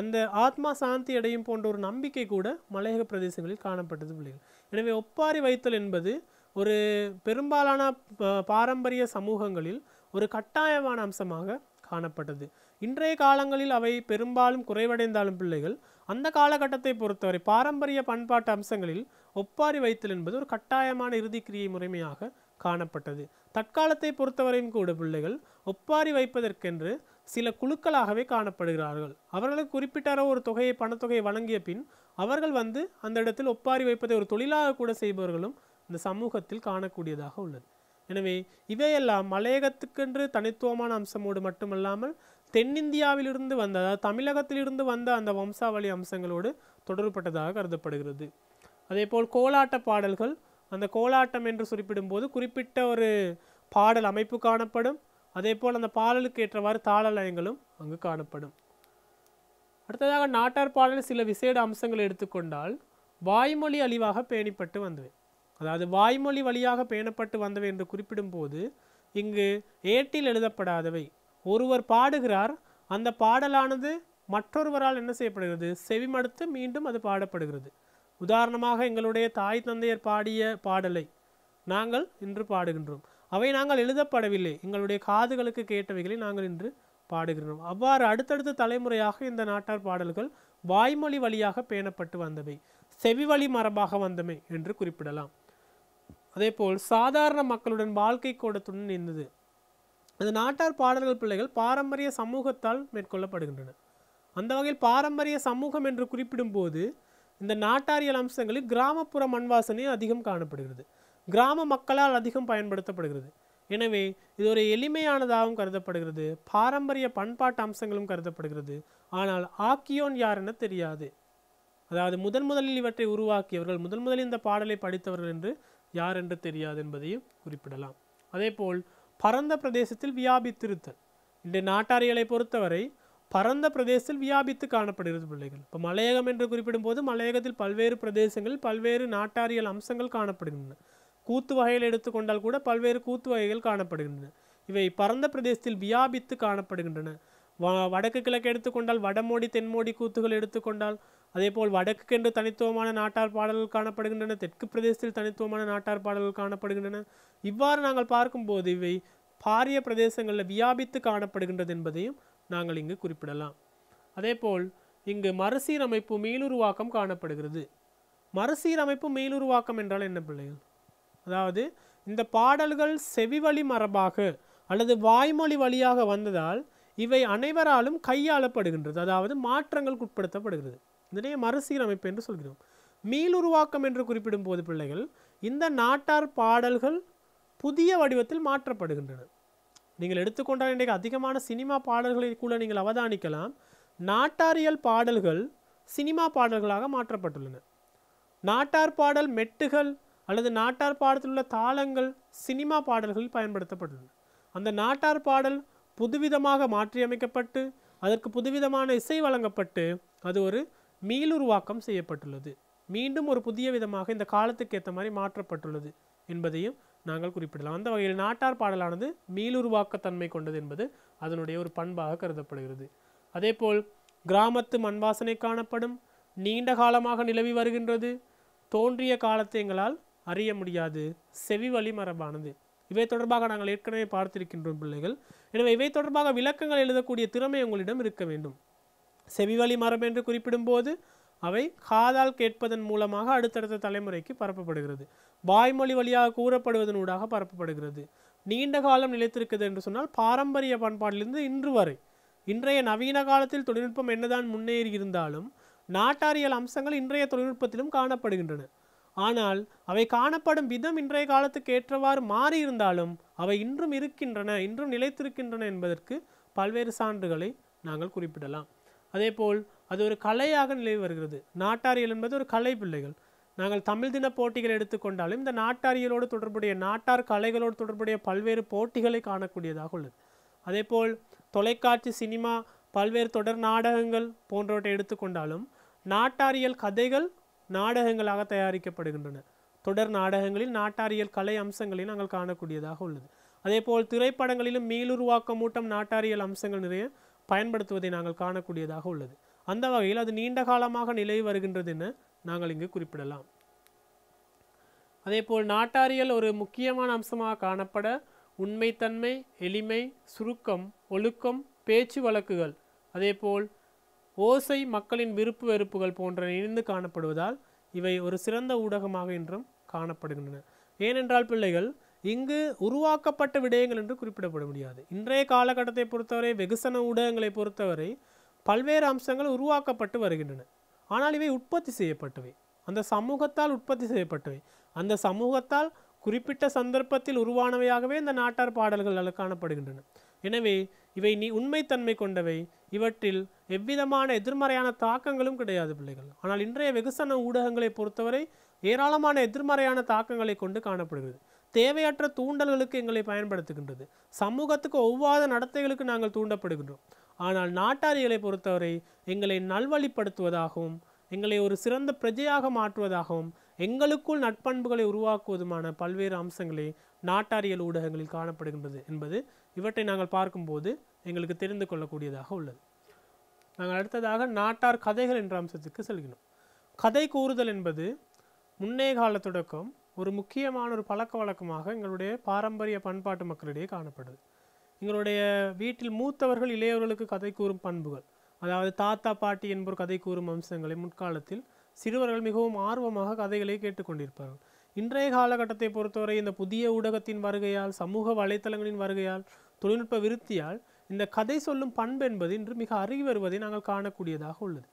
அந்த ஆத்மா சாந்தி அடையும் போன்ற ஒரு நம்பிக்கை கூட மலையக பிரதேசங்களில் காணப்பட்டது பிள்ளைகள் எனவே ஒப்பாரி வைத்தல் என்பது ஒரு பெரும்பாலான பாரம்பரிய சமூகங்களில் ஒரு கட்டாயமான அம்சமாக காணப்பட்டது இன்றைய காலங்களில் அவை பெரும்பாலும் குறைவடைந்தாலும் பிள்ளைகள் அந்த காலகட்டத்தை பொறுத்தவரை பாரம்பரிய பண்பாட்டு அம்சங்களில் ஒப்பாரி வைத்தல் என்பது ஒரு கட்டாயமான இறுதிக்கிரியை முறைமையாக காணப்பட்டது தற்காலத்தை பொறுத்தவரையும் கூட பிள்ளைகள் ஒப்பாரி வைப்பதற்கென்று சில குழுக்களாகவே காணப்படுகிறார்கள் அவர்களுக்கு குறிப்பிட்ட ஒரு தொகையை பணத்தொகையை வழங்கிய பின் அவர்கள் வந்து அந்த இடத்தில் ஒப்பாரி வைப்பதை ஒரு தொழிலாக கூட செய்பவர்களும் இந்த சமூகத்தில் காணக்கூடியதாக உள்ளது எனவே இவையெல்லாம் மலையகத்துக்கென்று தனித்துவமான அம்சமோடு மட்டுமல்லாமல் தென்னிந்தியாவிலிருந்து வந்த அதாவது தமிழகத்திலிருந்து வந்த அந்த வம்சாவளி அம்சங்களோடு தொடர்புபட்டதாக கருதப்படுகிறது அதேபோல் கோலாட்ட பாடல்கள் அந்த கோலாட்டம் என்று குறிப்பிடும்போது குறிப்பிட்ட ஒரு பாடல் அமைப்பு காணப்படும் அதேபோல் அந்த பாடலுக்கு ஏற்றவாறு தாளலயங்களும் அங்கு காணப்படும் அடுத்ததாக நாட்டார் பாடல் சில விசேட அம்சங்களை எடுத்துக்கொண்டால் வாய்மொழி அழிவாக பேணிப்பட்டு வந்தவை அதாவது வாய்மொழி வழியாக பேணப்பட்டு வந்தவை என்று குறிப்பிடும்போது இங்கு ஏட்டில் எழுதப்படாதவை ஒருவர் பாடுகிறார் அந்த பாடலானது மற்றொருவரால் என்ன செய்யப்படுகிறது செவிமடுத்து மீண்டும் அது பாடப்படுகிறது உதாரணமாக எங்களுடைய தாய் தந்தையர் பாடிய பாடலை நாங்கள் இன்று பாடுகின்றோம் அவை நாங்கள் எழுதப்படவில்லை எங்களுடைய காதுகளுக்கு கேட்டவைகளை நாங்கள் இன்று பாடுகின்றோம் அவ்வாறு அடுத்தடுத்த தலைமுறையாக இந்த நாட்டார் பாடல்கள் வாய்மொழி வழியாக பேணப்பட்டு வந்தவை செவி வழி மரபாக வந்தமை என்று குறிப்பிடலாம் அதேபோல் சாதாரண மக்களுடன் வாழ்க்கை கூடத்துடன் இருந்தது அந்த நாட்டார் பாடல்கள் பிள்ளைகள் பாரம்பரிய சமூகத்தால் மேற்கொள்ளப்படுகின்றன அந்த வகையில் பாரம்பரிய சமூகம் என்று குறிப்பிடும்போது இந்த நாட்டாரியல் அம்சங்களில் கிராமப்புற மண் வாசனை அதிகம் காணப்படுகிறது கிராம மக்களால் அதிகம் பயன்படுத்தப்படுகிறது எனவே இது ஒரு எளிமையானதாகவும் கருதப்படுகிறது பாரம்பரிய பண்பாட்டு அம்சங்களும் கருதப்படுகிறது ஆனால் ஆக்கியோன் யார் என தெரியாது அதாவது முதன் முதலில் இவற்றை உருவாக்கியவர்கள் முதன் முதலில் இந்த பாடலை படித்தவர்கள் என்று யார் என்று தெரியாது என்பதையும் குறிப்பிடலாம் அதேபோல் பரந்த பிரதேசத்தில் வியாபித்திருத்தல் இன்று நாட்டாரியலை பொறுத்தவரை பரந்த பிரதேசத்தில் வியாபித்து காணப்படுகிறது பிள்ளைகள் இப்போ மலையகம் என்று குறிப்பிடும் போது மலையகத்தில் பல்வேறு பிரதேசங்களில் பல்வேறு நாட்டாரியல் அம்சங்கள் காணப்படுகின்றன கூத்து வகைகள் எடுத்துக்கொண்டால் கூட பல்வேறு கூத்து வகைகள் காணப்படுகின்றன இவை பரந்த பிரதேசத்தில் வியாபித்து காணப்படுகின்றன வ வடக்கு கிழக்கு எடுத்துக்கொண்டால் வடமோடி தென்மோடி கூத்துகள் எடுத்துக்கொண்டால் அதேபோல் வடக்கு என்று தனித்துவமான நாட்டார் பாடல்கள் காணப்படுகின்றன தெற்கு பிரதேசத்தில் தனித்துவமான நாட்டார் பாடல்கள் காணப்படுகின்றன இவ்வாறு நாங்கள் பார்க்கும்போது இவை பாரிய பிரதேசங்களில் வியாபித்து காணப்படுகின்றது என்பதையும் நாங்கள் இங்கு குறிப்பிடலாம் அதேபோல் இங்கு மறுசீரமைப்பு மீளுருவாக்கம் காணப்படுகிறது மறுசீரமைப்பு மீளுருவாக்கம் என்றால் என்ன பிள்ளைகள் அதாவது இந்த பாடல்கள் செவிவழி மரபாக அல்லது வாய்மொழி வழியாக வந்ததால் இவை அனைவராலும் கையாளப்படுகின்றது அதாவது மாற்றங்களுக்கு உட்படுத்தப்படுகிறது இதனையே மறுசீரமைப்பு என்று சொல்கிறோம் மீளுருவாக்கம் என்று குறிப்பிடும் போது பிள்ளைகள் இந்த நாட்டார் பாடல்கள் புதிய வடிவத்தில் மாற்றப்படுகின்றன நீங்கள் எடுத்துக்கொண்டால் இன்றைக்கு அதிகமான சினிமா கூட நீங்கள் அவதானிக்கலாம் நாட்டாரியல் பாடல்கள் சினிமா பாடல்களாக மாற்றப்பட்டுள்ளன நாட்டார் பாடல் மெட்டுகள் அல்லது நாட்டார் பாடத்தில் உள்ள தாளங்கள் சினிமா பாடல்களில் பயன்படுத்தப்பட்டுள்ளன அந்த நாட்டார் பாடல் புதுவிதமாக மாற்றியமைக்கப்பட்டு அதற்கு புதுவிதமான இசை வழங்கப்பட்டு அது ஒரு மீளுருவாக்கம் செய்யப்பட்டுள்ளது மீண்டும் ஒரு புதிய விதமாக இந்த காலத்துக்கு ஏற்ற மாதிரி மாற்றப்பட்டுள்ளது என்பதையும் நாங்கள் குறிப்பிடலாம் அந்த வகையில் நாட்டார் பாடலானது மீளுருவாக்கத்தன்மை கொண்டது என்பது அதனுடைய ஒரு பண்பாக கருதப்படுகிறது அதேபோல் கிராமத்து மண் வாசனை காணப்படும் நீண்ட காலமாக நிலவி வருகின்றது தோன்றிய காலத்தை எங்களால் அறிய முடியாது செவி வழி மரபானது இவை தொடர்பாக நாங்கள் ஏற்கனவே பார்த்திருக்கின்றோம் பிள்ளைகள் எனவே இவை தொடர்பாக விளக்கங்கள் எழுதக்கூடிய திறமை உங்களிடம் இருக்க வேண்டும் செவி வழி மரபு என்று குறிப்பிடும்போது அவை காதால் கேட்பதன் மூலமாக அடுத்தடுத்த தலைமுறைக்கு பரப்பப்படுகிறது வாய்மொழி வழியாக கூறப்படுவதனூடாக பரப்பப்படுகிறது நீண்ட காலம் நிலைத்திருக்கிறது என்று சொன்னால் பாரம்பரிய பண்பாட்டிலிருந்து இன்று வரை இன்றைய நவீன காலத்தில் தொழில்நுட்பம் என்னதான் முன்னேறி இருந்தாலும் நாட்டாரியல் அம்சங்கள் இன்றைய தொழில்நுட்பத்திலும் காணப்படுகின்றன ஆனால் அவை காணப்படும் விதம் இன்றைய காலத்துக்கு ஏற்றவாறு மாறியிருந்தாலும் அவை இன்றும் இருக்கின்றன இன்றும் நிலைத்திருக்கின்றன என்பதற்கு பல்வேறு சான்றுகளை நாங்கள் குறிப்பிடலாம் அதேபோல் அது ஒரு கலையாக நிலை வருகிறது நாட்டாரியல் என்பது ஒரு கலை பிள்ளைகள் நாங்கள் தமிழ் தின போட்டிகள் எடுத்துக்கொண்டாலும் இந்த நாட்டாரியலோடு தொடர்புடைய நாட்டார் கலைகளோடு தொடர்புடைய பல்வேறு போட்டிகளை காணக்கூடியதாக உள்ளது அதேபோல் தொலைக்காட்சி சினிமா பல்வேறு தொடர் நாடகங்கள் போன்றவற்றை எடுத்துக்கொண்டாலும் நாட்டாரியல் கதைகள் நாடகங்களாக தயாரிக்கப்படுகின்றன தொடர் நாடகங்களில் நாட்டாரியல் கலை அம்சங்களை நாங்கள் காணக்கூடியதாக உள்ளது அதேபோல் திரைப்படங்களிலும் மீளுருவாக்க மூட்டம் நாட்டாரியல் அம்சங்கள் நிறைய பயன்படுத்துவதை நாங்கள் காணக்கூடியதாக உள்ளது அந்த வகையில் அது நீண்ட காலமாக நிலவி வருகின்றது என நாங்கள் இங்கு குறிப்பிடலாம் அதேபோல் நாட்டாரியல் ஒரு முக்கியமான அம்சமாக காணப்பட உண்மைத்தன்மை எளிமை சுருக்கம் ஒழுக்கம் பேச்சு வழக்குகள் அதேபோல் ஓசை மக்களின் விருப்பு வெறுப்புகள் போன்ற இணைந்து காணப்படுவதால் இவை ஒரு சிறந்த ஊடகமாக இன்றும் காணப்படுகின்றன ஏனென்றால் பிள்ளைகள் இங்கு உருவாக்கப்பட்ட விடயங்கள் என்று குறிப்பிடப்பட முடியாது இன்றைய காலகட்டத்தை பொறுத்தவரை வெகுசன ஊடகங்களை பொறுத்தவரை பல்வேறு அம்சங்கள் உருவாக்கப்பட்டு வருகின்றன ஆனால் இவை உற்பத்தி செய்யப்பட்டவை அந்த சமூகத்தால் உற்பத்தி செய்யப்பட்டவை அந்த சமூகத்தால் குறிப்பிட்ட சந்தர்ப்பத்தில் உருவானவையாகவே இந்த நாட்டார் பாடல்கள் காணப்படுகின்றன எனவே இவை நீ உண்மைத்தன்மை கொண்டவை இவற்றில் எவ்விதமான எதிர்மறையான தாக்கங்களும் கிடையாது பிள்ளைகள் ஆனால் இன்றைய வெகுசன ஊடகங்களை பொறுத்தவரை ஏராளமான எதிர்மறையான தாக்கங்களை கொண்டு காணப்படுகிறது தேவையற்ற தூண்டல்களுக்கு எங்களை பயன்படுத்துகின்றது சமூகத்துக்கு ஒவ்வாத நடத்தைகளுக்கு நாங்கள் தூண்டப்படுகின்றோம் ஆனால் நாட்டாரியலை பொறுத்தவரை எங்களை நல்வழிப்படுத்துவதாகவும் எங்களை ஒரு சிறந்த பிரஜையாக மாற்றுவதாகவும் எங்களுக்குள் நட்பண்புகளை உருவாக்குவதுமான பல்வேறு அம்சங்களே நாட்டாரியல் ஊடகங்களில் காணப்படுகின்றது என்பது இவற்றை நாங்கள் பார்க்கும்போது எங்களுக்கு தெரிந்து கொள்ளக்கூடியதாக உள்ளது நாங்கள் அடுத்ததாக நாட்டார் கதைகள் என்ற அம்சத்துக்கு செல்கிறோம் கதை கூறுதல் என்பது முன்னே கால தொடக்கம் ஒரு முக்கியமான ஒரு பழக்க வழக்கமாக எங்களுடைய பாரம்பரிய பண்பாட்டு மக்களிடையே காணப்படுது எங்களுடைய வீட்டில் மூத்தவர்கள் இளையவர்களுக்கு கதை கூறும் பண்புகள் அதாவது தாத்தா பாட்டி என்பவர் கதை கூறும் அம்சங்களை முற்காலத்தில் சிறுவர்கள் மிகவும் ஆர்வமாக கதைகளை கேட்டுக்கொண்டிருப்பார்கள் இன்றைய காலகட்டத்தை பொறுத்தவரை இந்த புதிய ஊடகத்தின் வருகையால் சமூக வலைத்தளங்களின் வருகையால் தொழில்நுட்ப விருத்தியால் இந்த கதை சொல்லும் பண்பு என்பது இன்று மிக அருகி வருவதை நாங்கள் காணக்கூடியதாக உள்ளது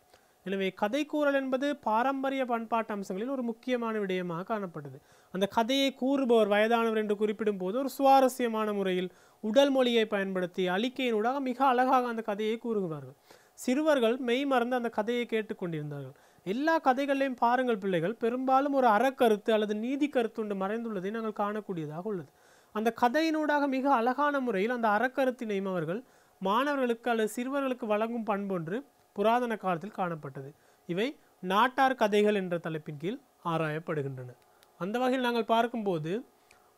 எனவே கதை கூறல் என்பது பாரம்பரிய பண்பாட்டு அம்சங்களில் ஒரு முக்கியமான விடயமாக காணப்பட்டது அந்த கதையை கூறுபவர் வயதானவர் என்று குறிப்பிடும் போது ஒரு சுவாரஸ்யமான முறையில் உடல் மொழியை பயன்படுத்தி அழிக்கையினூடாக மிக அழகாக அந்த கதையை கூறுகிறார்கள் சிறுவர்கள் மெய் மறந்து அந்த கதையை கேட்டுக்கொண்டிருந்தார்கள் எல்லா கதைகளையும் பாருங்கள் பிள்ளைகள் பெரும்பாலும் ஒரு அறக்கருத்து அல்லது நீதி கருத்துண்டு மறைந்துள்ளதை நாங்கள் காணக்கூடியதாக உள்ளது அந்த கதையினூடாக மிக அழகான முறையில் அந்த அறக்கருத்தினையும் அவர்கள் மாணவர்களுக்கு அல்லது சிறுவர்களுக்கு வழங்கும் பண்பொன்று புராதன காலத்தில் காணப்பட்டது இவை நாட்டார் கதைகள் என்ற தலைப்பின் கீழ் ஆராயப்படுகின்றன அந்த வகையில் நாங்கள் பார்க்கும்போது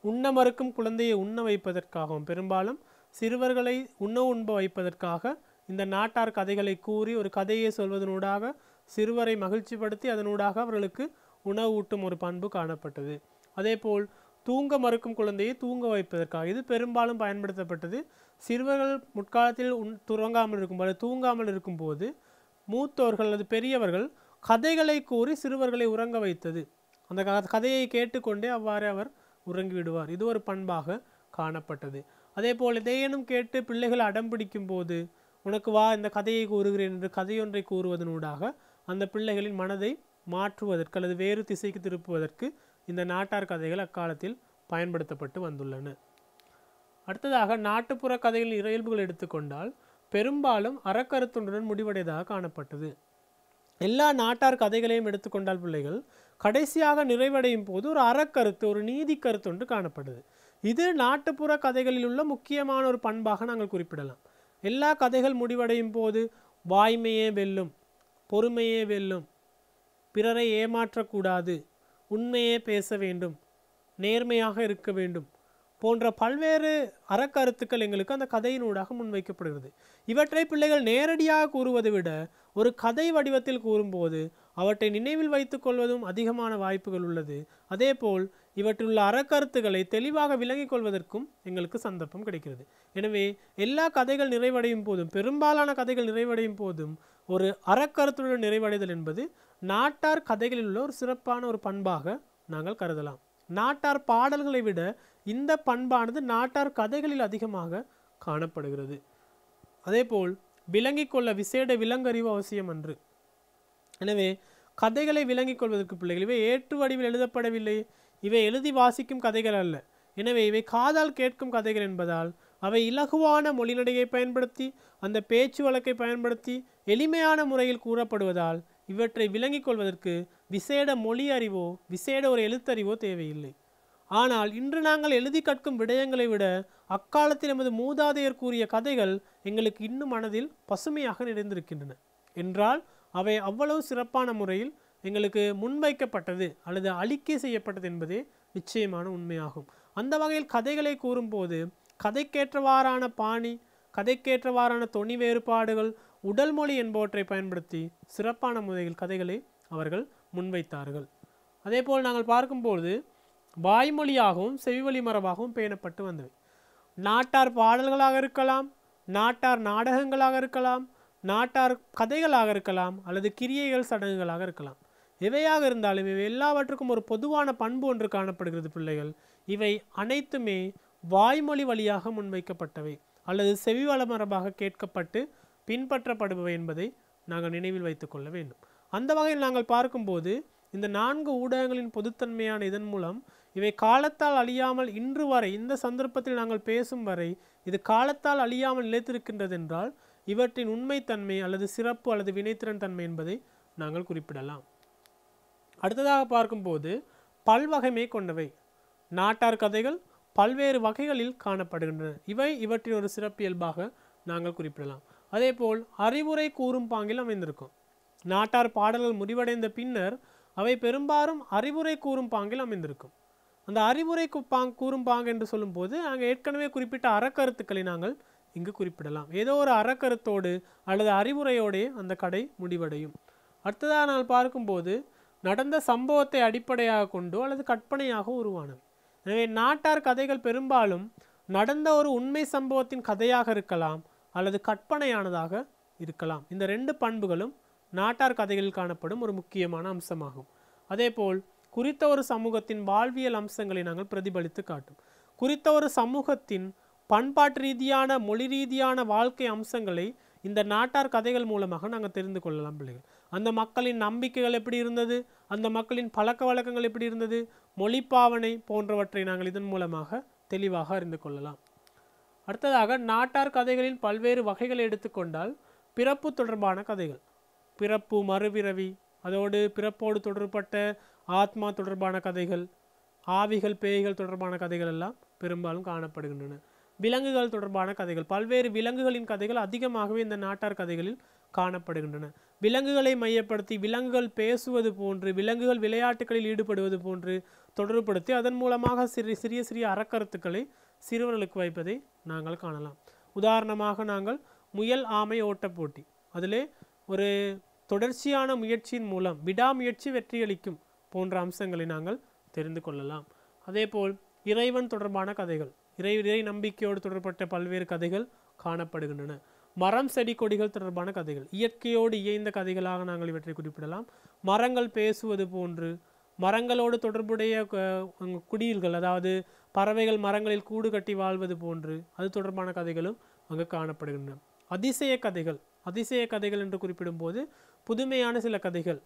உண்ண மறுக்கும் குழந்தையை உண்ண வைப்பதற்காகவும் பெரும்பாலும் சிறுவர்களை உண்ண உண்ப வைப்பதற்காக இந்த நாட்டார் கதைகளை கூறி ஒரு கதையை சொல்வதனூடாக சிறுவரை மகிழ்ச்சிப்படுத்தி அதனூடாக அவர்களுக்கு உணவூட்டும் ஒரு பண்பு காணப்பட்டது அதேபோல் தூங்க மறுக்கும் குழந்தையை தூங்க வைப்பதற்காக இது பெரும்பாலும் பயன்படுத்தப்பட்டது சிறுவர்கள் முற்காலத்தில் உண் துறங்காமல் இருக்கும்போது தூங்காமல் இருக்கும்போது மூத்தவர்கள் அல்லது பெரியவர்கள் கதைகளை கூறி சிறுவர்களை உறங்க வைத்தது அந்த கதையை கேட்டுக்கொண்டே அவ்வாறு அவர் உறங்கிவிடுவார் இது ஒரு பண்பாக காணப்பட்டது அதே போல் இதையேனும் கேட்டு பிள்ளைகள் அடம் பிடிக்கும் போது உனக்கு வா இந்த கதையை கூறுகிறேன் என்று கதையொன்றை கூறுவதனூடாக அந்த பிள்ளைகளின் மனதை மாற்றுவதற்கு அல்லது வேறு திசைக்கு திருப்புவதற்கு இந்த நாட்டார் கதைகள் அக்காலத்தில் பயன்படுத்தப்பட்டு வந்துள்ளன அடுத்ததாக நாட்டுப்புற கதைகளின் இறையல்புகள் எடுத்துக்கொண்டால் பெரும்பாலும் அறக்கருத்துடன் முடிவடையதாக காணப்பட்டது எல்லா நாட்டார் கதைகளையும் எடுத்துக்கொண்டால் பிள்ளைகள் கடைசியாக நிறைவடையும் போது ஒரு அறக்கருத்து ஒரு நீதி கருத்து ஒன்று காணப்படுது இது நாட்டுப்புற கதைகளில் உள்ள முக்கியமான ஒரு பண்பாக நாங்கள் குறிப்பிடலாம் எல்லா கதைகள் முடிவடையும் போது வாய்மையே வெல்லும் பொறுமையே வெல்லும் பிறரை ஏமாற்றக்கூடாது உண்மையே பேச வேண்டும் நேர்மையாக இருக்க வேண்டும் போன்ற பல்வேறு அறக்கருத்துக்கள் எங்களுக்கு அந்த கதையினூடாக முன்வைக்கப்படுகிறது இவற்றை பிள்ளைகள் நேரடியாக கூறுவதை விட ஒரு கதை வடிவத்தில் கூறும்போது அவற்றை நினைவில் வைத்துக்கொள்வதும் அதிகமான வாய்ப்புகள் உள்ளது அதேபோல் இவற்றிலுள்ள அறக்கருத்துக்களை தெளிவாக விளங்கிக் கொள்வதற்கும் எங்களுக்கு சந்தர்ப்பம் கிடைக்கிறது எனவே எல்லா கதைகள் நிறைவடையும் போதும் பெரும்பாலான கதைகள் நிறைவடையும் போதும் ஒரு அறக்கருத்துடன் நிறைவடைதல் என்பது நாட்டார் கதைகளில் உள்ள ஒரு சிறப்பான ஒரு பண்பாக நாங்கள் கருதலாம் நாட்டார் பாடல்களை விட இந்த பண்பானது நாட்டார் கதைகளில் அதிகமாக காணப்படுகிறது அதேபோல் விளங்கிக் கொள்ள விசேட விலங்கறிவு அவசியம் அன்று எனவே கதைகளை விளங்கிக் கொள்வதற்கு பிள்ளைகள் இவை ஏற்று வடிவில் எழுதப்படவில்லை இவை எழுதி வாசிக்கும் கதைகள் அல்ல எனவே இவை காதால் கேட்கும் கதைகள் என்பதால் அவை இலகுவான மொழிநடையை பயன்படுத்தி அந்த பேச்சு வழக்கை பயன்படுத்தி எளிமையான முறையில் கூறப்படுவதால் இவற்றை விளங்கிக் கொள்வதற்கு விசேட மொழி அறிவோ விசேட ஒரு எழுத்தறிவோ தேவையில்லை ஆனால் இன்று நாங்கள் எழுதி கற்கும் விடயங்களை விட அக்காலத்தில் எமது மூதாதையர் கூறிய கதைகள் எங்களுக்கு இன்னும் மனதில் பசுமையாக நிறைந்திருக்கின்றன என்றால் அவை அவ்வளவு சிறப்பான முறையில் எங்களுக்கு முன்வைக்கப்பட்டது அல்லது அளிக்கை செய்யப்பட்டது என்பதே நிச்சயமான உண்மையாகும் அந்த வகையில் கதைகளை கூறும்போது கதைக்கேற்றவாறான பாணி கதைக்கேற்றவாறான தொனி வேறுபாடுகள் உடல் மொழி என்பவற்றை பயன்படுத்தி சிறப்பான முறையில் கதைகளை அவர்கள் முன்வைத்தார்கள் அதேபோல் நாங்கள் பார்க்கும்போது வாய்மொழியாகவும் செவிவழி மரபாகவும் பேணப்பட்டு வந்தவை நாட்டார் பாடல்களாக இருக்கலாம் நாட்டார் நாடகங்களாக இருக்கலாம் நாட்டார் கதைகளாக இருக்கலாம் அல்லது கிரியைகள் சடங்குகளாக இருக்கலாம் எவையாக இருந்தாலும் இவை எல்லாவற்றுக்கும் ஒரு பொதுவான பண்பு ஒன்று காணப்படுகிறது பிள்ளைகள் இவை அனைத்துமே வாய்மொழி வழியாக முன்வைக்கப்பட்டவை அல்லது செவி வளமரபாக கேட்கப்பட்டு பின்பற்றப்படுபவை என்பதை நாங்கள் நினைவில் வைத்துக்கொள்ள வேண்டும் அந்த வகையில் நாங்கள் பார்க்கும்போது இந்த நான்கு ஊடகங்களின் பொதுத்தன்மையான இதன் மூலம் இவை காலத்தால் அழியாமல் இன்று வரை இந்த சந்தர்ப்பத்தில் நாங்கள் பேசும் வரை இது காலத்தால் அழியாமல் நிலைத்திருக்கின்றது என்றால் இவற்றின் உண்மைத்தன்மை அல்லது சிறப்பு அல்லது வினைத்திறன் தன்மை என்பதை நாங்கள் குறிப்பிடலாம் அடுத்ததாக பார்க்கும்போது பல்வகைமை கொண்டவை நாட்டார் கதைகள் பல்வேறு வகைகளில் காணப்படுகின்றன இவை இவற்றின் ஒரு சிறப்பியல்பாக நாங்கள் குறிப்பிடலாம் அதேபோல் அறிவுரை கூறும் பாங்கில் அமைந்திருக்கும் நாட்டார் பாடல்கள் முடிவடைந்த பின்னர் அவை பெரும்பாலும் அறிவுரை கூறும் பாங்கில் அமைந்திருக்கும் அந்த அறிவுரை பாங் கூறும் பாங்கு என்று சொல்லும்போது அங்கே ஏற்கனவே குறிப்பிட்ட அறக்கருத்துக்களை நாங்கள் இங்கு குறிப்பிடலாம் ஏதோ ஒரு அறக்கருத்தோடு அல்லது அறிவுரையோடே அந்த கடை முடிவடையும் அடுத்ததாக நான் பார்க்கும்போது நடந்த சம்பவத்தை அடிப்படையாக கொண்டோ அல்லது கற்பனையாக உருவானது எனவே நாட்டார் கதைகள் பெரும்பாலும் நடந்த ஒரு உண்மை சம்பவத்தின் கதையாக இருக்கலாம் அல்லது கற்பனையானதாக இருக்கலாம் இந்த ரெண்டு பண்புகளும் நாட்டார் கதைகளில் காணப்படும் ஒரு முக்கியமான அம்சமாகும் அதேபோல் குறித்த ஒரு சமூகத்தின் வாழ்வியல் அம்சங்களை நாங்கள் பிரதிபலித்து காட்டும் குறித்த ஒரு சமூகத்தின் பண்பாட்டு ரீதியான மொழி ரீதியான வாழ்க்கை அம்சங்களை இந்த நாட்டார் கதைகள் மூலமாக நாங்கள் தெரிந்து கொள்ளலாம் பிள்ளைகள் அந்த மக்களின் நம்பிக்கைகள் எப்படி இருந்தது அந்த மக்களின் பழக்க வழக்கங்கள் எப்படி இருந்தது மொழிப்பாவனை போன்றவற்றை நாங்கள் இதன் மூலமாக தெளிவாக அறிந்து கொள்ளலாம் அடுத்ததாக நாட்டார் கதைகளின் பல்வேறு வகைகளை எடுத்துக்கொண்டால் பிறப்பு தொடர்பான கதைகள் பிறப்பு மறுபிறவி அதோடு பிறப்போடு தொடர்பட்ட ஆத்மா தொடர்பான கதைகள் ஆவிகள் பேய்கள் தொடர்பான கதைகள் எல்லாம் பெரும்பாலும் காணப்படுகின்றன விலங்குகள் தொடர்பான கதைகள் பல்வேறு விலங்குகளின் கதைகள் அதிகமாகவே இந்த நாட்டார் கதைகளில் காணப்படுகின்றன விலங்குகளை மையப்படுத்தி விலங்குகள் பேசுவது போன்று விலங்குகள் விளையாட்டுகளில் ஈடுபடுவது போன்று தொடர்புபடுத்தி அதன் மூலமாக சிறு சிறிய சிறிய அறக்கருத்துக்களை சிறுவர்களுக்கு வைப்பதை நாங்கள் காணலாம் உதாரணமாக நாங்கள் முயல் ஆமை ஓட்ட போட்டி அதிலே ஒரு தொடர்ச்சியான முயற்சியின் மூலம் விடாமுயற்சி வெற்றியளிக்கும் போன்ற அம்சங்களை நாங்கள் தெரிந்து கொள்ளலாம் அதேபோல் இறைவன் தொடர்பான கதைகள் இறை இறை நம்பிக்கையோடு தொடர்பட்ட பல்வேறு கதைகள் காணப்படுகின்றன மரம் செடி கொடிகள் தொடர்பான கதைகள் இயற்கையோடு இயைந்த கதைகளாக நாங்கள் இவற்றை குறிப்பிடலாம் மரங்கள் பேசுவது போன்று மரங்களோடு தொடர்புடைய குடியில்கள் அதாவது பறவைகள் மரங்களில் கூடு கட்டி வாழ்வது போன்று அது தொடர்பான கதைகளும் அங்கு காணப்படுகின்றன அதிசய கதைகள் அதிசய கதைகள் என்று குறிப்பிடும்போது புதுமையான சில கதைகள்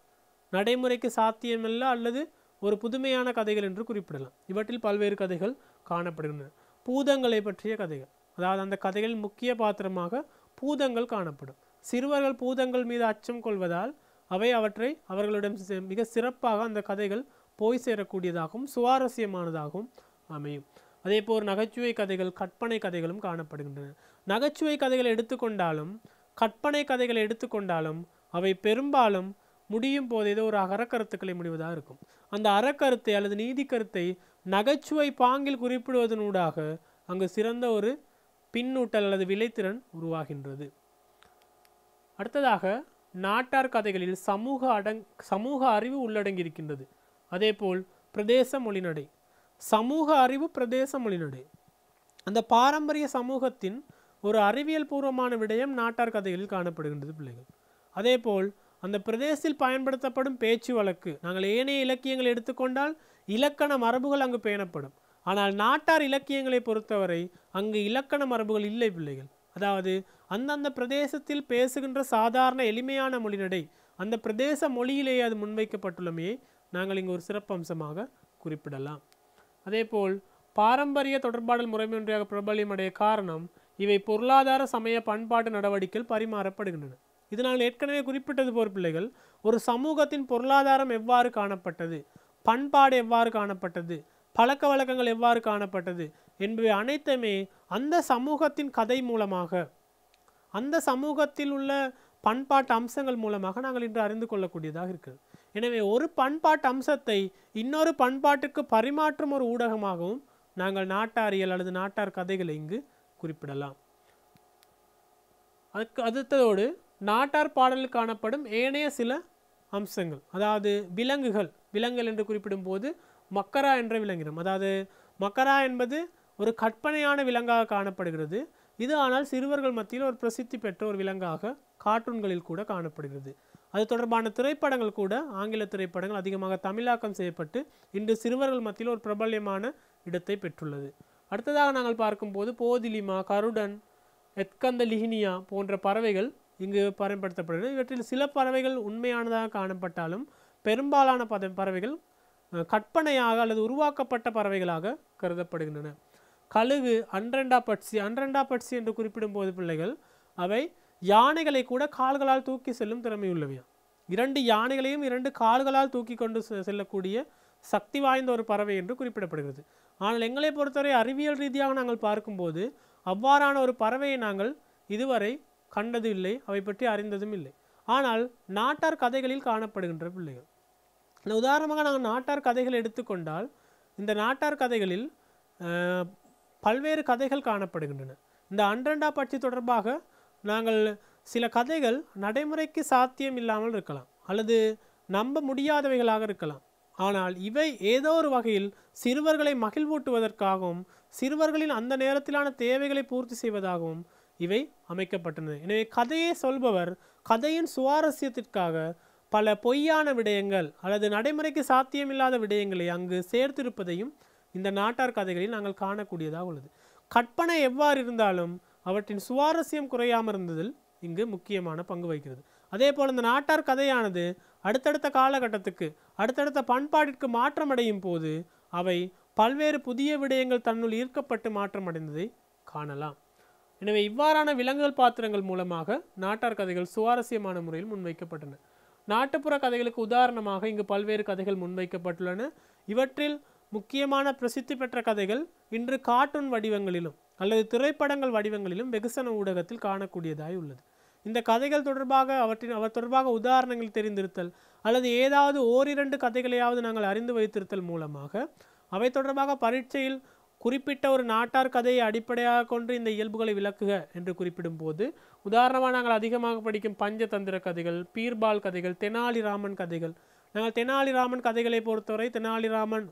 நடைமுறைக்கு சாத்தியமல்ல அல்லது ஒரு புதுமையான கதைகள் என்று குறிப்பிடலாம் இவற்றில் பல்வேறு கதைகள் காணப்படுகின்றன பூதங்களை பற்றிய கதைகள் அதாவது அந்த கதைகளின் முக்கிய பாத்திரமாக பூதங்கள் காணப்படும் சிறுவர்கள் பூதங்கள் மீது அச்சம் கொள்வதால் அவை அவற்றை அவர்களிடம் மிக சிறப்பாக அந்த கதைகள் போய் சேரக்கூடியதாகவும் சுவாரஸ்யமானதாகவும் அமையும் அதே போல் நகைச்சுவை கதைகள் கற்பனை கதைகளும் காணப்படுகின்றன நகைச்சுவை கதைகளை எடுத்துக்கொண்டாலும் கற்பனை கதைகளை எடுத்துக்கொண்டாலும் அவை பெரும்பாலும் முடியும் போது ஏதோ ஒரு அறக்கருத்துக்களை முடிவதாக இருக்கும் அந்த அறக்கருத்தை அல்லது நீதி கருத்தை நகைச்சுவை பாங்கில் குறிப்பிடுவதனூடாக அங்கு சிறந்த ஒரு பின்னூட்டல் அல்லது விளைத்திறன் உருவாகின்றது அடுத்ததாக நாட்டார் கதைகளில் சமூக அடங் சமூக அறிவு உள்ளடங்கியிருக்கின்றது அதேபோல் பிரதேச மொழிநடை சமூக அறிவு பிரதேச மொழிநடை அந்த பாரம்பரிய சமூகத்தின் ஒரு அறிவியல் பூர்வமான விடயம் நாட்டார் கதைகளில் காணப்படுகின்றது பிள்ளைகள் அதேபோல் அந்த பிரதேசத்தில் பயன்படுத்தப்படும் பேச்சு வழக்கு நாங்கள் ஏனைய இலக்கியங்கள் எடுத்துக்கொண்டால் இலக்கண மரபுகள் அங்கு பேணப்படும் ஆனால் நாட்டார் இலக்கியங்களை பொறுத்தவரை அங்கு இலக்கண மரபுகள் இல்லை பிள்ளைகள் அதாவது அந்தந்த பிரதேசத்தில் பேசுகின்ற சாதாரண எளிமையான மொழிநடை அந்த பிரதேச மொழியிலேயே அது முன்வைக்கப்பட்டுள்ளமையை நாங்கள் இங்கு ஒரு சிறப்பம்சமாக குறிப்பிடலாம் அதேபோல் பாரம்பரிய தொடர்பாடல் முறைமையொன்றாக ஒன்றியாக காரணம் இவை பொருளாதார சமய பண்பாட்டு நடவடிக்கைகள் பரிமாறப்படுகின்றன இதனால் ஏற்கனவே குறிப்பிட்டது போர் பிள்ளைகள் ஒரு சமூகத்தின் பொருளாதாரம் எவ்வாறு காணப்பட்டது பண்பாடு எவ்வாறு காணப்பட்டது பழக்க வழக்கங்கள் எவ்வாறு காணப்பட்டது என்பவை அனைத்துமே அந்த சமூகத்தின் கதை மூலமாக அந்த சமூகத்தில் உள்ள பண்பாட்டு அம்சங்கள் மூலமாக நாங்கள் இன்று அறிந்து கொள்ளக்கூடியதாக இருக்குது எனவே ஒரு பண்பாட்டு அம்சத்தை இன்னொரு பண்பாட்டுக்கு பரிமாற்றும் ஒரு ஊடகமாகவும் நாங்கள் நாட்டாரியல் அல்லது நாட்டார் கதைகளை இங்கு குறிப்பிடலாம் அதுக்கு அடுத்ததோடு நாட்டார் பாடலில் காணப்படும் ஏனைய சில அம்சங்கள் அதாவது விலங்குகள் விலங்குகள் என்று குறிப்பிடும் போது மக்கரா என்ற விலங்கினம் அதாவது மக்கரா என்பது ஒரு கற்பனையான விலங்காக காணப்படுகிறது இது ஆனால் சிறுவர்கள் மத்தியில் ஒரு பிரசித்தி பெற்ற ஒரு விலங்காக கார்ட்டூன்களில் கூட காணப்படுகிறது அது தொடர்பான திரைப்படங்கள் கூட ஆங்கில திரைப்படங்கள் அதிகமாக தமிழாக்கம் செய்யப்பட்டு இன்று சிறுவர்கள் மத்தியில் ஒரு பிரபல்யமான இடத்தை பெற்றுள்ளது அடுத்ததாக நாங்கள் பார்க்கும்போது போதிலிமா கருடன் எத்கந்த லிஹினியா போன்ற பறவைகள் இங்கு பயன்படுத்தப்படுகிறது இவற்றில் சில பறவைகள் உண்மையானதாக காணப்பட்டாலும் பெரும்பாலான பறவைகள் கற்பனையாக அல்லது உருவாக்கப்பட்ட பறவைகளாக கருதப்படுகின்றன கழுகு அன்றண்டா பட்சி அன்றண்டா பட்சி என்று குறிப்பிடும்போது பிள்ளைகள் அவை யானைகளை கூட கால்களால் தூக்கி செல்லும் திறமை உள்ளவையா இரண்டு யானைகளையும் இரண்டு கால்களால் தூக்கி கொண்டு செல்லக்கூடிய சக்தி வாய்ந்த ஒரு பறவை என்று குறிப்பிடப்படுகிறது ஆனால் எங்களை பொறுத்தவரை அறிவியல் ரீதியாக நாங்கள் பார்க்கும்போது அவ்வாறான ஒரு பறவையை நாங்கள் இதுவரை கண்டது இல்லை அவை பற்றி அறிந்ததும் இல்லை ஆனால் நாட்டார் கதைகளில் காணப்படுகின்ற பிள்ளைகள் இந்த உதாரணமாக நாங்கள் நாட்டார் கதைகள் எடுத்துக்கொண்டால் இந்த நாட்டார் கதைகளில் பல்வேறு கதைகள் காணப்படுகின்றன இந்த அன்றண்டா பட்சி தொடர்பாக நாங்கள் சில கதைகள் நடைமுறைக்கு சாத்தியம் இல்லாமல் இருக்கலாம் அல்லது நம்ப முடியாதவைகளாக இருக்கலாம் ஆனால் இவை ஏதோ ஒரு வகையில் சிறுவர்களை மகிழ்வூட்டுவதற்காகவும் சிறுவர்களின் அந்த நேரத்திலான தேவைகளை பூர்த்தி செய்வதாகவும் இவை அமைக்கப்பட்டன எனவே கதையை சொல்பவர் கதையின் சுவாரஸ்யத்திற்காக பல பொய்யான விடயங்கள் அல்லது நடைமுறைக்கு சாத்தியமில்லாத விடயங்களை அங்கு சேர்த்திருப்பதையும் இந்த நாட்டார் கதைகளில் நாங்கள் காணக்கூடியதாக உள்ளது கற்பனை எவ்வாறு இருந்தாலும் அவற்றின் சுவாரஸ்யம் குறையாமல் இருந்ததில் இங்கு முக்கியமான பங்கு வகிக்கிறது அதே போல் இந்த நாட்டார் கதையானது அடுத்தடுத்த காலகட்டத்துக்கு அடுத்தடுத்த பண்பாட்டிற்கு மாற்றமடையும் போது அவை பல்வேறு புதிய விடயங்கள் தன்னுள் ஈர்க்கப்பட்டு மாற்றமடைந்ததை காணலாம் எனவே இவ்வாறான விலங்குகள் பாத்திரங்கள் மூலமாக நாட்டார் கதைகள் சுவாரஸ்யமான முறையில் முன்வைக்கப்பட்டன நாட்டுப்புற கதைகளுக்கு உதாரணமாக இங்கு பல்வேறு கதைகள் முன்வைக்கப்பட்டுள்ளன இவற்றில் முக்கியமான பிரசித்தி பெற்ற கதைகள் இன்று கார்ட்டூன் வடிவங்களிலும் அல்லது திரைப்படங்கள் வடிவங்களிலும் வெகுசன ஊடகத்தில் காணக்கூடியதாய் உள்ளது இந்த கதைகள் தொடர்பாக அவற்றின் அவர் தொடர்பாக உதாரணங்கள் தெரிந்திருத்தல் அல்லது ஏதாவது ஓரிரண்டு கதைகளையாவது நாங்கள் அறிந்து வைத்திருத்தல் மூலமாக அவை தொடர்பாக பரீட்சையில் குறிப்பிட்ட ஒரு நாட்டார் கதையை அடிப்படையாக கொண்டு இந்த இயல்புகளை விளக்குக என்று குறிப்பிடும் போது உதாரணமாக நாங்கள் அதிகமாக படிக்கும் பஞ்சதந்திர கதைகள் பீர்பால் கதைகள் தெனாலிராமன் கதைகள் நாங்கள் தெனாலிராமன் கதைகளை பொறுத்தவரை தெனாலிராமன்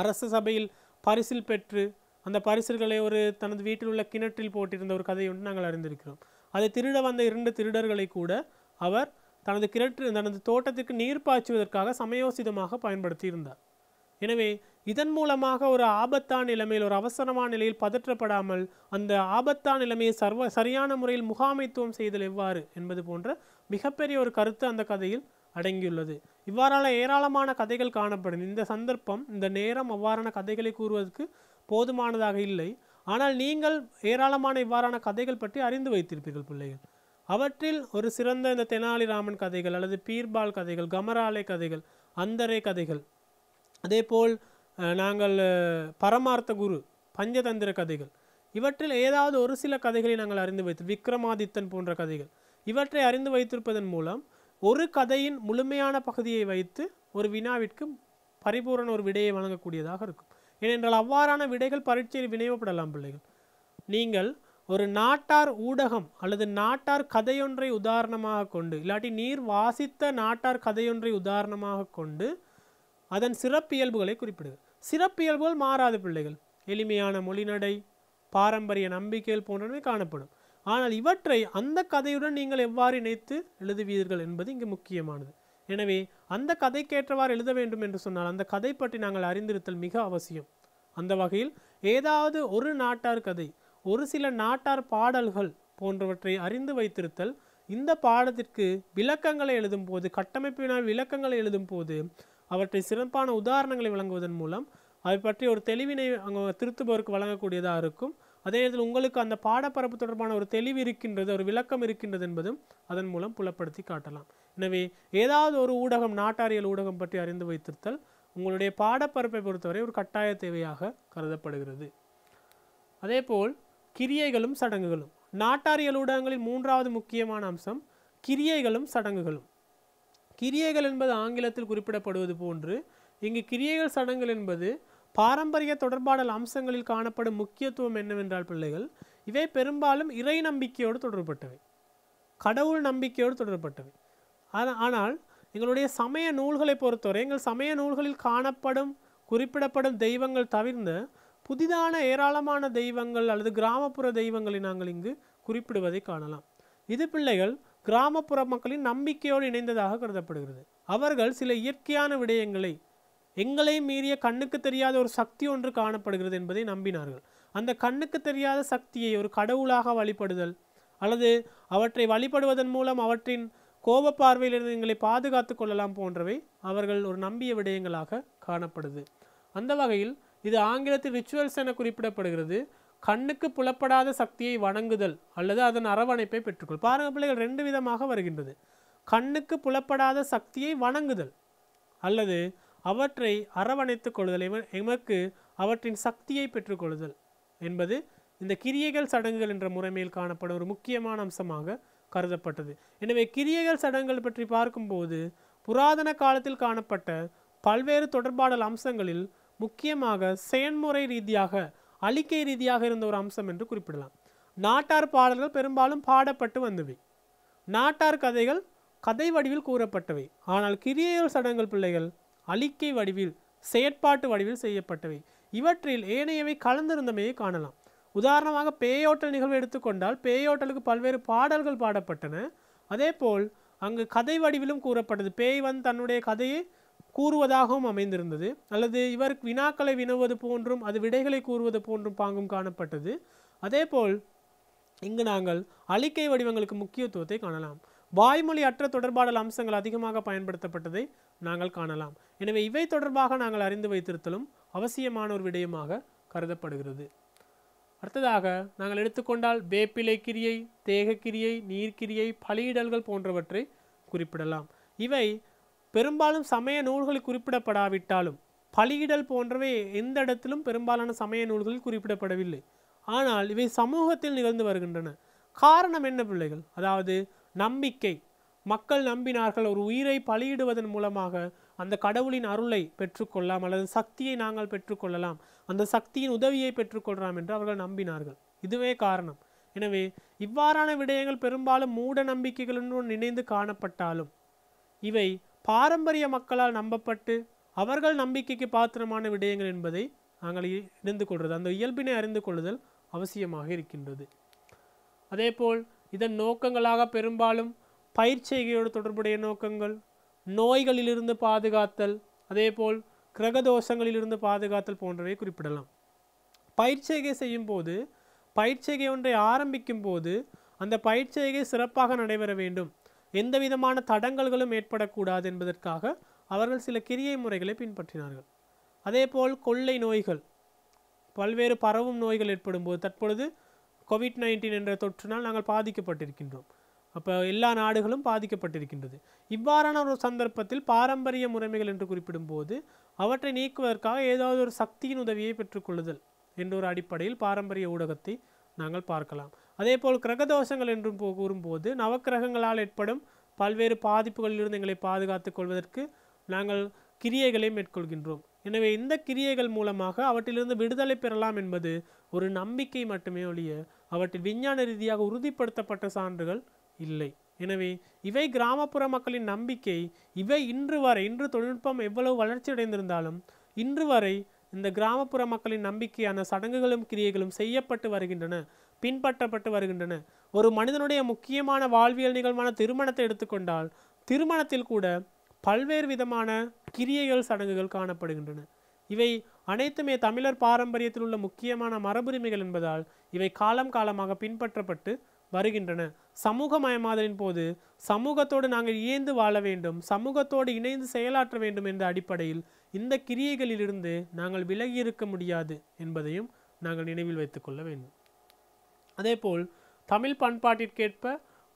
அரச சபையில் பரிசில் பெற்று அந்த பரிசுகளை ஒரு தனது வீட்டில் உள்ள கிணற்றில் போட்டிருந்த ஒரு கதையை ஒன்று நாங்கள் அறிந்திருக்கிறோம் அதை திருட வந்த இரண்டு திருடர்களை கூட அவர் தனது கிணற்று தனது தோட்டத்திற்கு நீர் பாய்ச்சுவதற்காக சமயோசிதமாக பயன்படுத்தியிருந்தார் எனவே இதன் மூலமாக ஒரு ஆபத்தான நிலைமையில் ஒரு அவசரமான நிலையில் பதற்றப்படாமல் அந்த ஆபத்தான நிலைமையை சர்வ சரியான முறையில் முகாமைத்துவம் செய்தல் எவ்வாறு என்பது போன்ற மிகப்பெரிய ஒரு கருத்து அந்த கதையில் அடங்கியுள்ளது இவ்வாறான ஏராளமான கதைகள் காணப்படும் இந்த சந்தர்ப்பம் இந்த நேரம் அவ்வாறான கதைகளை கூறுவதற்கு போதுமானதாக இல்லை ஆனால் நீங்கள் ஏராளமான இவ்வாறான கதைகள் பற்றி அறிந்து வைத்திருப்பீர்கள் பிள்ளைகள் அவற்றில் ஒரு சிறந்த இந்த தெனாலிராமன் கதைகள் அல்லது பீர்பால் கதைகள் கமராலை கதைகள் அந்தரை கதைகள் அதேபோல் நாங்கள் பரமார்த்த குரு பஞ்சதந்திர கதைகள் இவற்றில் ஏதாவது ஒரு சில கதைகளை நாங்கள் அறிந்து வைத்து விக்ரமாதித்தன் போன்ற கதைகள் இவற்றை அறிந்து வைத்திருப்பதன் மூலம் ஒரு கதையின் முழுமையான பகுதியை வைத்து ஒரு வினாவிற்கு பரிபூரண ஒரு விடையை வழங்கக்கூடியதாக இருக்கும் ஏனென்றால் அவ்வாறான விடைகள் பரீட்சையில் வினைவப்படலாம் பிள்ளைகள் நீங்கள் ஒரு நாட்டார் ஊடகம் அல்லது நாட்டார் கதையொன்றை உதாரணமாக கொண்டு இல்லாட்டி நீர் வாசித்த நாட்டார் கதையொன்றை உதாரணமாக கொண்டு அதன் சிறப்பியல்புகளை குறிப்பிடுக சிறப்பியல்புகள் மாறாத பிள்ளைகள் எளிமையான மொழிநடை பாரம்பரிய நம்பிக்கைகள் போன்றவை காணப்படும் ஆனால் இவற்றை அந்த கதையுடன் நீங்கள் எவ்வாறு இணைத்து எழுதுவீர்கள் என்பது இங்கு முக்கியமானது எனவே அந்த கதைக்கேற்றவாறு எழுத வேண்டும் என்று சொன்னால் அந்த கதை பற்றி நாங்கள் அறிந்திருத்தல் மிக அவசியம் அந்த வகையில் ஏதாவது ஒரு நாட்டார் கதை ஒரு சில நாட்டார் பாடல்கள் போன்றவற்றை அறிந்து வைத்திருத்தல் இந்த பாடத்திற்கு விளக்கங்களை எழுதும் போது கட்டமைப்பினால் விளக்கங்களை எழுதும் போது அவற்றை சிறப்பான உதாரணங்களை வழங்குவதன் மூலம் அதை பற்றி ஒரு தெளிவினை அங்கே திருத்துபவருக்கு வழங்கக்கூடியதாக இருக்கும் அதே நேரத்தில் உங்களுக்கு அந்த பாடப்பரப்பு தொடர்பான ஒரு தெளிவு இருக்கின்றது ஒரு விளக்கம் இருக்கின்றது என்பதும் அதன் மூலம் புலப்படுத்தி காட்டலாம் எனவே ஏதாவது ஒரு ஊடகம் நாட்டாரியல் ஊடகம் பற்றி அறிந்து வைத்திருத்தல் உங்களுடைய பாடப்பரப்பை பொறுத்தவரை ஒரு கட்டாய தேவையாக கருதப்படுகிறது அதேபோல் கிரியைகளும் சடங்குகளும் நாட்டாரியல் ஊடகங்களில் மூன்றாவது முக்கியமான அம்சம் கிரியைகளும் சடங்குகளும் கிரியைகள் என்பது ஆங்கிலத்தில் குறிப்பிடப்படுவது போன்று இங்கு கிரியைகள் சடங்குகள் என்பது பாரம்பரிய தொடர்பாடல் அம்சங்களில் காணப்படும் முக்கியத்துவம் என்னவென்றால் பிள்ளைகள் இவை பெரும்பாலும் இறை நம்பிக்கையோடு தொடர்பட்டவை கடவுள் நம்பிக்கையோடு தொடர்பட்டவை ஆனால் எங்களுடைய சமய நூல்களை பொறுத்தவரை எங்கள் சமய நூல்களில் காணப்படும் குறிப்பிடப்படும் தெய்வங்கள் தவிர்ந்த புதிதான ஏராளமான தெய்வங்கள் அல்லது கிராமப்புற தெய்வங்களை நாங்கள் இங்கு குறிப்பிடுவதை காணலாம் இது பிள்ளைகள் கிராமப்புற மக்களின் நம்பிக்கையோடு இணைந்ததாக கருதப்படுகிறது அவர்கள் சில இயற்கையான விடயங்களை எங்களை மீறிய கண்ணுக்கு தெரியாத ஒரு சக்தி ஒன்று காணப்படுகிறது என்பதை நம்பினார்கள் அந்த கண்ணுக்கு தெரியாத சக்தியை ஒரு கடவுளாக வழிபடுதல் அல்லது அவற்றை வழிபடுவதன் மூலம் அவற்றின் கோப பார்வையிலிருந்து எங்களை பாதுகாத்து கொள்ளலாம் போன்றவை அவர்கள் ஒரு நம்பிய விடயங்களாக காணப்படுது அந்த வகையில் இது ஆங்கிலத்தில் ரிச்சுவல்ஸ் என குறிப்பிடப்படுகிறது கண்ணுக்கு புலப்படாத சக்தியை வணங்குதல் அல்லது அதன் அரவணைப்பை பெற்றுக்கொள் பாருங்க பிள்ளைகள் ரெண்டு விதமாக வருகின்றது கண்ணுக்கு புலப்படாத சக்தியை வணங்குதல் அல்லது அவற்றை அரவணைத்து கொள்ளுதல் எமக்கு அவற்றின் சக்தியை பெற்றுக்கொள்ளுதல் என்பது இந்த கிரியைகள் சடங்குகள் என்ற முறைமையில் காணப்படும் ஒரு முக்கியமான அம்சமாக கருதப்பட்டது எனவே கிரியைகள் சடங்குகள் பற்றி பார்க்கும்போது புராதன காலத்தில் காணப்பட்ட பல்வேறு தொடர்பாடல் அம்சங்களில் முக்கியமாக செயன்முறை ரீதியாக அழிக்கை ரீதியாக இருந்த ஒரு அம்சம் என்று குறிப்பிடலாம் நாட்டார் பாடல்கள் பெரும்பாலும் பாடப்பட்டு வந்தவை நாட்டார் கதைகள் கதை வடிவில் கூறப்பட்டவை ஆனால் கிரியைகள் சடங்குகள் பிள்ளைகள் அழிக்கை வடிவில் செயற்பாட்டு வடிவில் செய்யப்பட்டவை இவற்றில் ஏனையவை கலந்திருந்தமையை காணலாம் உதாரணமாக பேயோட்டல் நிகழ்வு எடுத்துக்கொண்டால் பேயோட்டலுக்கு பல்வேறு பாடல்கள் பாடப்பட்டன அதேபோல் அங்கு கதை வடிவிலும் கூறப்பட்டது பேய் வந்து தன்னுடைய கதையை கூறுவதாகவும் அமைந்திருந்தது அல்லது இவர் வினாக்களை வினவது போன்றும் அது விடைகளை கூறுவது போன்றும் பாங்கும் காணப்பட்டது அதேபோல் இங்கு நாங்கள் அழிக்கை வடிவங்களுக்கு முக்கியத்துவத்தை காணலாம் வாய்மொழி அற்ற தொடர்பாடல் அம்சங்கள் அதிகமாக பயன்படுத்தப்பட்டதை நாங்கள் காணலாம் எனவே இவை தொடர்பாக நாங்கள் அறிந்து வைத்திருத்தலும் அவசியமான ஒரு விடயமாக கருதப்படுகிறது அடுத்ததாக நாங்கள் எடுத்துக்கொண்டால் வேப்பிலை கிரியை தேகக்கிரியை நீர்க்கிரியை பலியிடல்கள் போன்றவற்றை குறிப்பிடலாம் இவை பெரும்பாலும் சமய நூல்களில் குறிப்பிடப்படாவிட்டாலும் பலியிடல் போன்றவை எந்த இடத்திலும் பெரும்பாலான சமய நூல்களில் குறிப்பிடப்படவில்லை ஆனால் இவை சமூகத்தில் நிகழ்ந்து வருகின்றன காரணம் என்ன பிள்ளைகள் அதாவது நம்பிக்கை மக்கள் நம்பினார்கள் ஒரு உயிரை பலியிடுவதன் மூலமாக அந்த கடவுளின் அருளை பெற்றுக்கொள்ளலாம் அல்லது சக்தியை நாங்கள் பெற்றுக்கொள்ளலாம் அந்த சக்தியின் உதவியை பெற்றுக்கொள்ளலாம் என்று அவர்கள் நம்பினார்கள் இதுவே காரணம் எனவே இவ்வாறான விடயங்கள் பெரும்பாலும் மூட நம்பிக்கைகளுடன் இணைந்து காணப்பட்டாலும் இவை பாரம்பரிய மக்களால் நம்பப்பட்டு அவர்கள் நம்பிக்கைக்கு பாத்திரமான விடயங்கள் என்பதை நாங்கள் இணைந்து கொள்வது அந்த இயல்பினை அறிந்து கொள்ளுதல் அவசியமாக இருக்கின்றது அதேபோல் இதன் நோக்கங்களாக பெரும்பாலும் பயிற்சிகையோடு தொடர்புடைய நோக்கங்கள் நோய்களிலிருந்து பாதுகாத்தல் அதேபோல் கிரகதோஷங்களிலிருந்து பாதுகாத்தல் போன்றவை குறிப்பிடலாம் பயிற்சிகை செய்யும் போது பயிற்சிகை ஒன்றை ஆரம்பிக்கும் போது அந்த பயிற்சிகை சிறப்பாக நடைபெற வேண்டும் எந்த விதமான தடங்கல்களும் ஏற்படக்கூடாது என்பதற்காக அவர்கள் சில கிரியை முறைகளை பின்பற்றினார்கள் அதேபோல் கொள்ளை நோய்கள் பல்வேறு பரவும் நோய்கள் ஏற்படும்போது தற்பொழுது கோவிட் நைன்டீன் என்ற தொற்றினால் நாங்கள் பாதிக்கப்பட்டிருக்கின்றோம் அப்போ எல்லா நாடுகளும் பாதிக்கப்பட்டிருக்கின்றது இவ்வாறான ஒரு சந்தர்ப்பத்தில் பாரம்பரிய முறைமைகள் என்று குறிப்பிடும்போது அவற்றை நீக்குவதற்காக ஏதாவது ஒரு சக்தியின் உதவியை பெற்றுக்கொள்ளுதல் என்ற ஒரு அடிப்படையில் பாரம்பரிய ஊடகத்தை நாங்கள் பார்க்கலாம் அதே போல் கிரகதோஷங்கள் என்றும் கூறும்போது நவக்கிரகங்களால் ஏற்படும் பல்வேறு பாதிப்புகளிலிருந்து எங்களை பாதுகாத்துக் கொள்வதற்கு நாங்கள் கிரியைகளை மேற்கொள்கின்றோம் எனவே இந்த கிரியைகள் மூலமாக அவற்றிலிருந்து விடுதலை பெறலாம் என்பது ஒரு நம்பிக்கை மட்டுமே ஒழிய அவற்றில் விஞ்ஞான ரீதியாக உறுதிப்படுத்தப்பட்ட சான்றுகள் இல்லை எனவே இவை கிராமப்புற மக்களின் நம்பிக்கை இவை இன்று வரை இன்று தொழில்நுட்பம் எவ்வளவு வளர்ச்சி அடைந்திருந்தாலும் இன்று வரை இந்த கிராமப்புற மக்களின் நம்பிக்கையான சடங்குகளும் கிரியைகளும் செய்யப்பட்டு வருகின்றன பின்பற்றப்பட்டு வருகின்றன ஒரு மனிதனுடைய முக்கியமான வாழ்வியல் நிகழ்வான திருமணத்தை எடுத்துக்கொண்டால் திருமணத்தில் கூட பல்வேறு விதமான கிரியைகள் சடங்குகள் காணப்படுகின்றன இவை அனைத்துமே தமிழர் பாரம்பரியத்தில் உள்ள முக்கியமான மரபுரிமைகள் என்பதால் இவை காலம் காலமாக பின்பற்றப்பட்டு வருகின்றன சமூகமயமாதலின் போது சமூகத்தோடு நாங்கள் இயந்து வாழ வேண்டும் சமூகத்தோடு இணைந்து செயலாற்ற வேண்டும் என்ற அடிப்படையில் இந்த கிரியைகளிலிருந்து நாங்கள் விலகி இருக்க முடியாது என்பதையும் நாங்கள் நினைவில் வைத்துக்கொள்ள வேண்டும் அதேபோல் தமிழ் பண்பாட்டிற்கேற்ப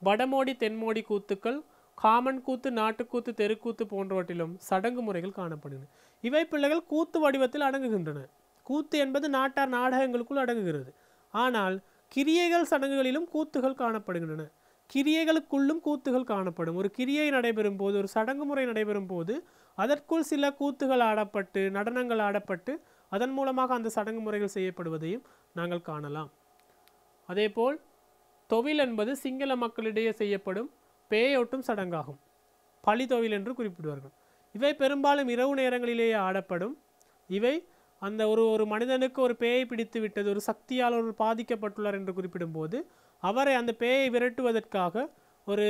வடமோடி தென்மோடி கூத்துக்கள் காமன் கூத்து நாட்டுக்கூத்து தெருக்கூத்து போன்றவற்றிலும் சடங்கு முறைகள் காணப்படுகின்றன இவை பிள்ளைகள் கூத்து வடிவத்தில் அடங்குகின்றன கூத்து என்பது நாட்டார் நாடகங்களுக்குள் அடங்குகிறது ஆனால் கிரியைகள் சடங்குகளிலும் கூத்துகள் காணப்படுகின்றன கிரியைகளுக்குள்ளும் கூத்துகள் காணப்படும் ஒரு கிரியை நடைபெறும் போது ஒரு சடங்கு முறை நடைபெறும் போது அதற்குள் சில கூத்துகள் ஆடப்பட்டு நடனங்கள் ஆடப்பட்டு அதன் மூலமாக அந்த சடங்கு முறைகள் செய்யப்படுவதையும் நாங்கள் காணலாம் அதேபோல் தொழில் என்பது சிங்கள மக்களிடையே செய்யப்படும் பேயோட்டும் சடங்காகும் பழித்தொழில் என்று குறிப்பிடுவார்கள் இவை பெரும்பாலும் இரவு நேரங்களிலேயே ஆடப்படும் இவை அந்த ஒரு ஒரு மனிதனுக்கு ஒரு பேயை பிடித்து விட்டது ஒரு சக்தியால் ஒரு பாதிக்கப்பட்டுள்ளார் என்று குறிப்பிடும்போது அவரை அந்த பேயை விரட்டுவதற்காக ஒரு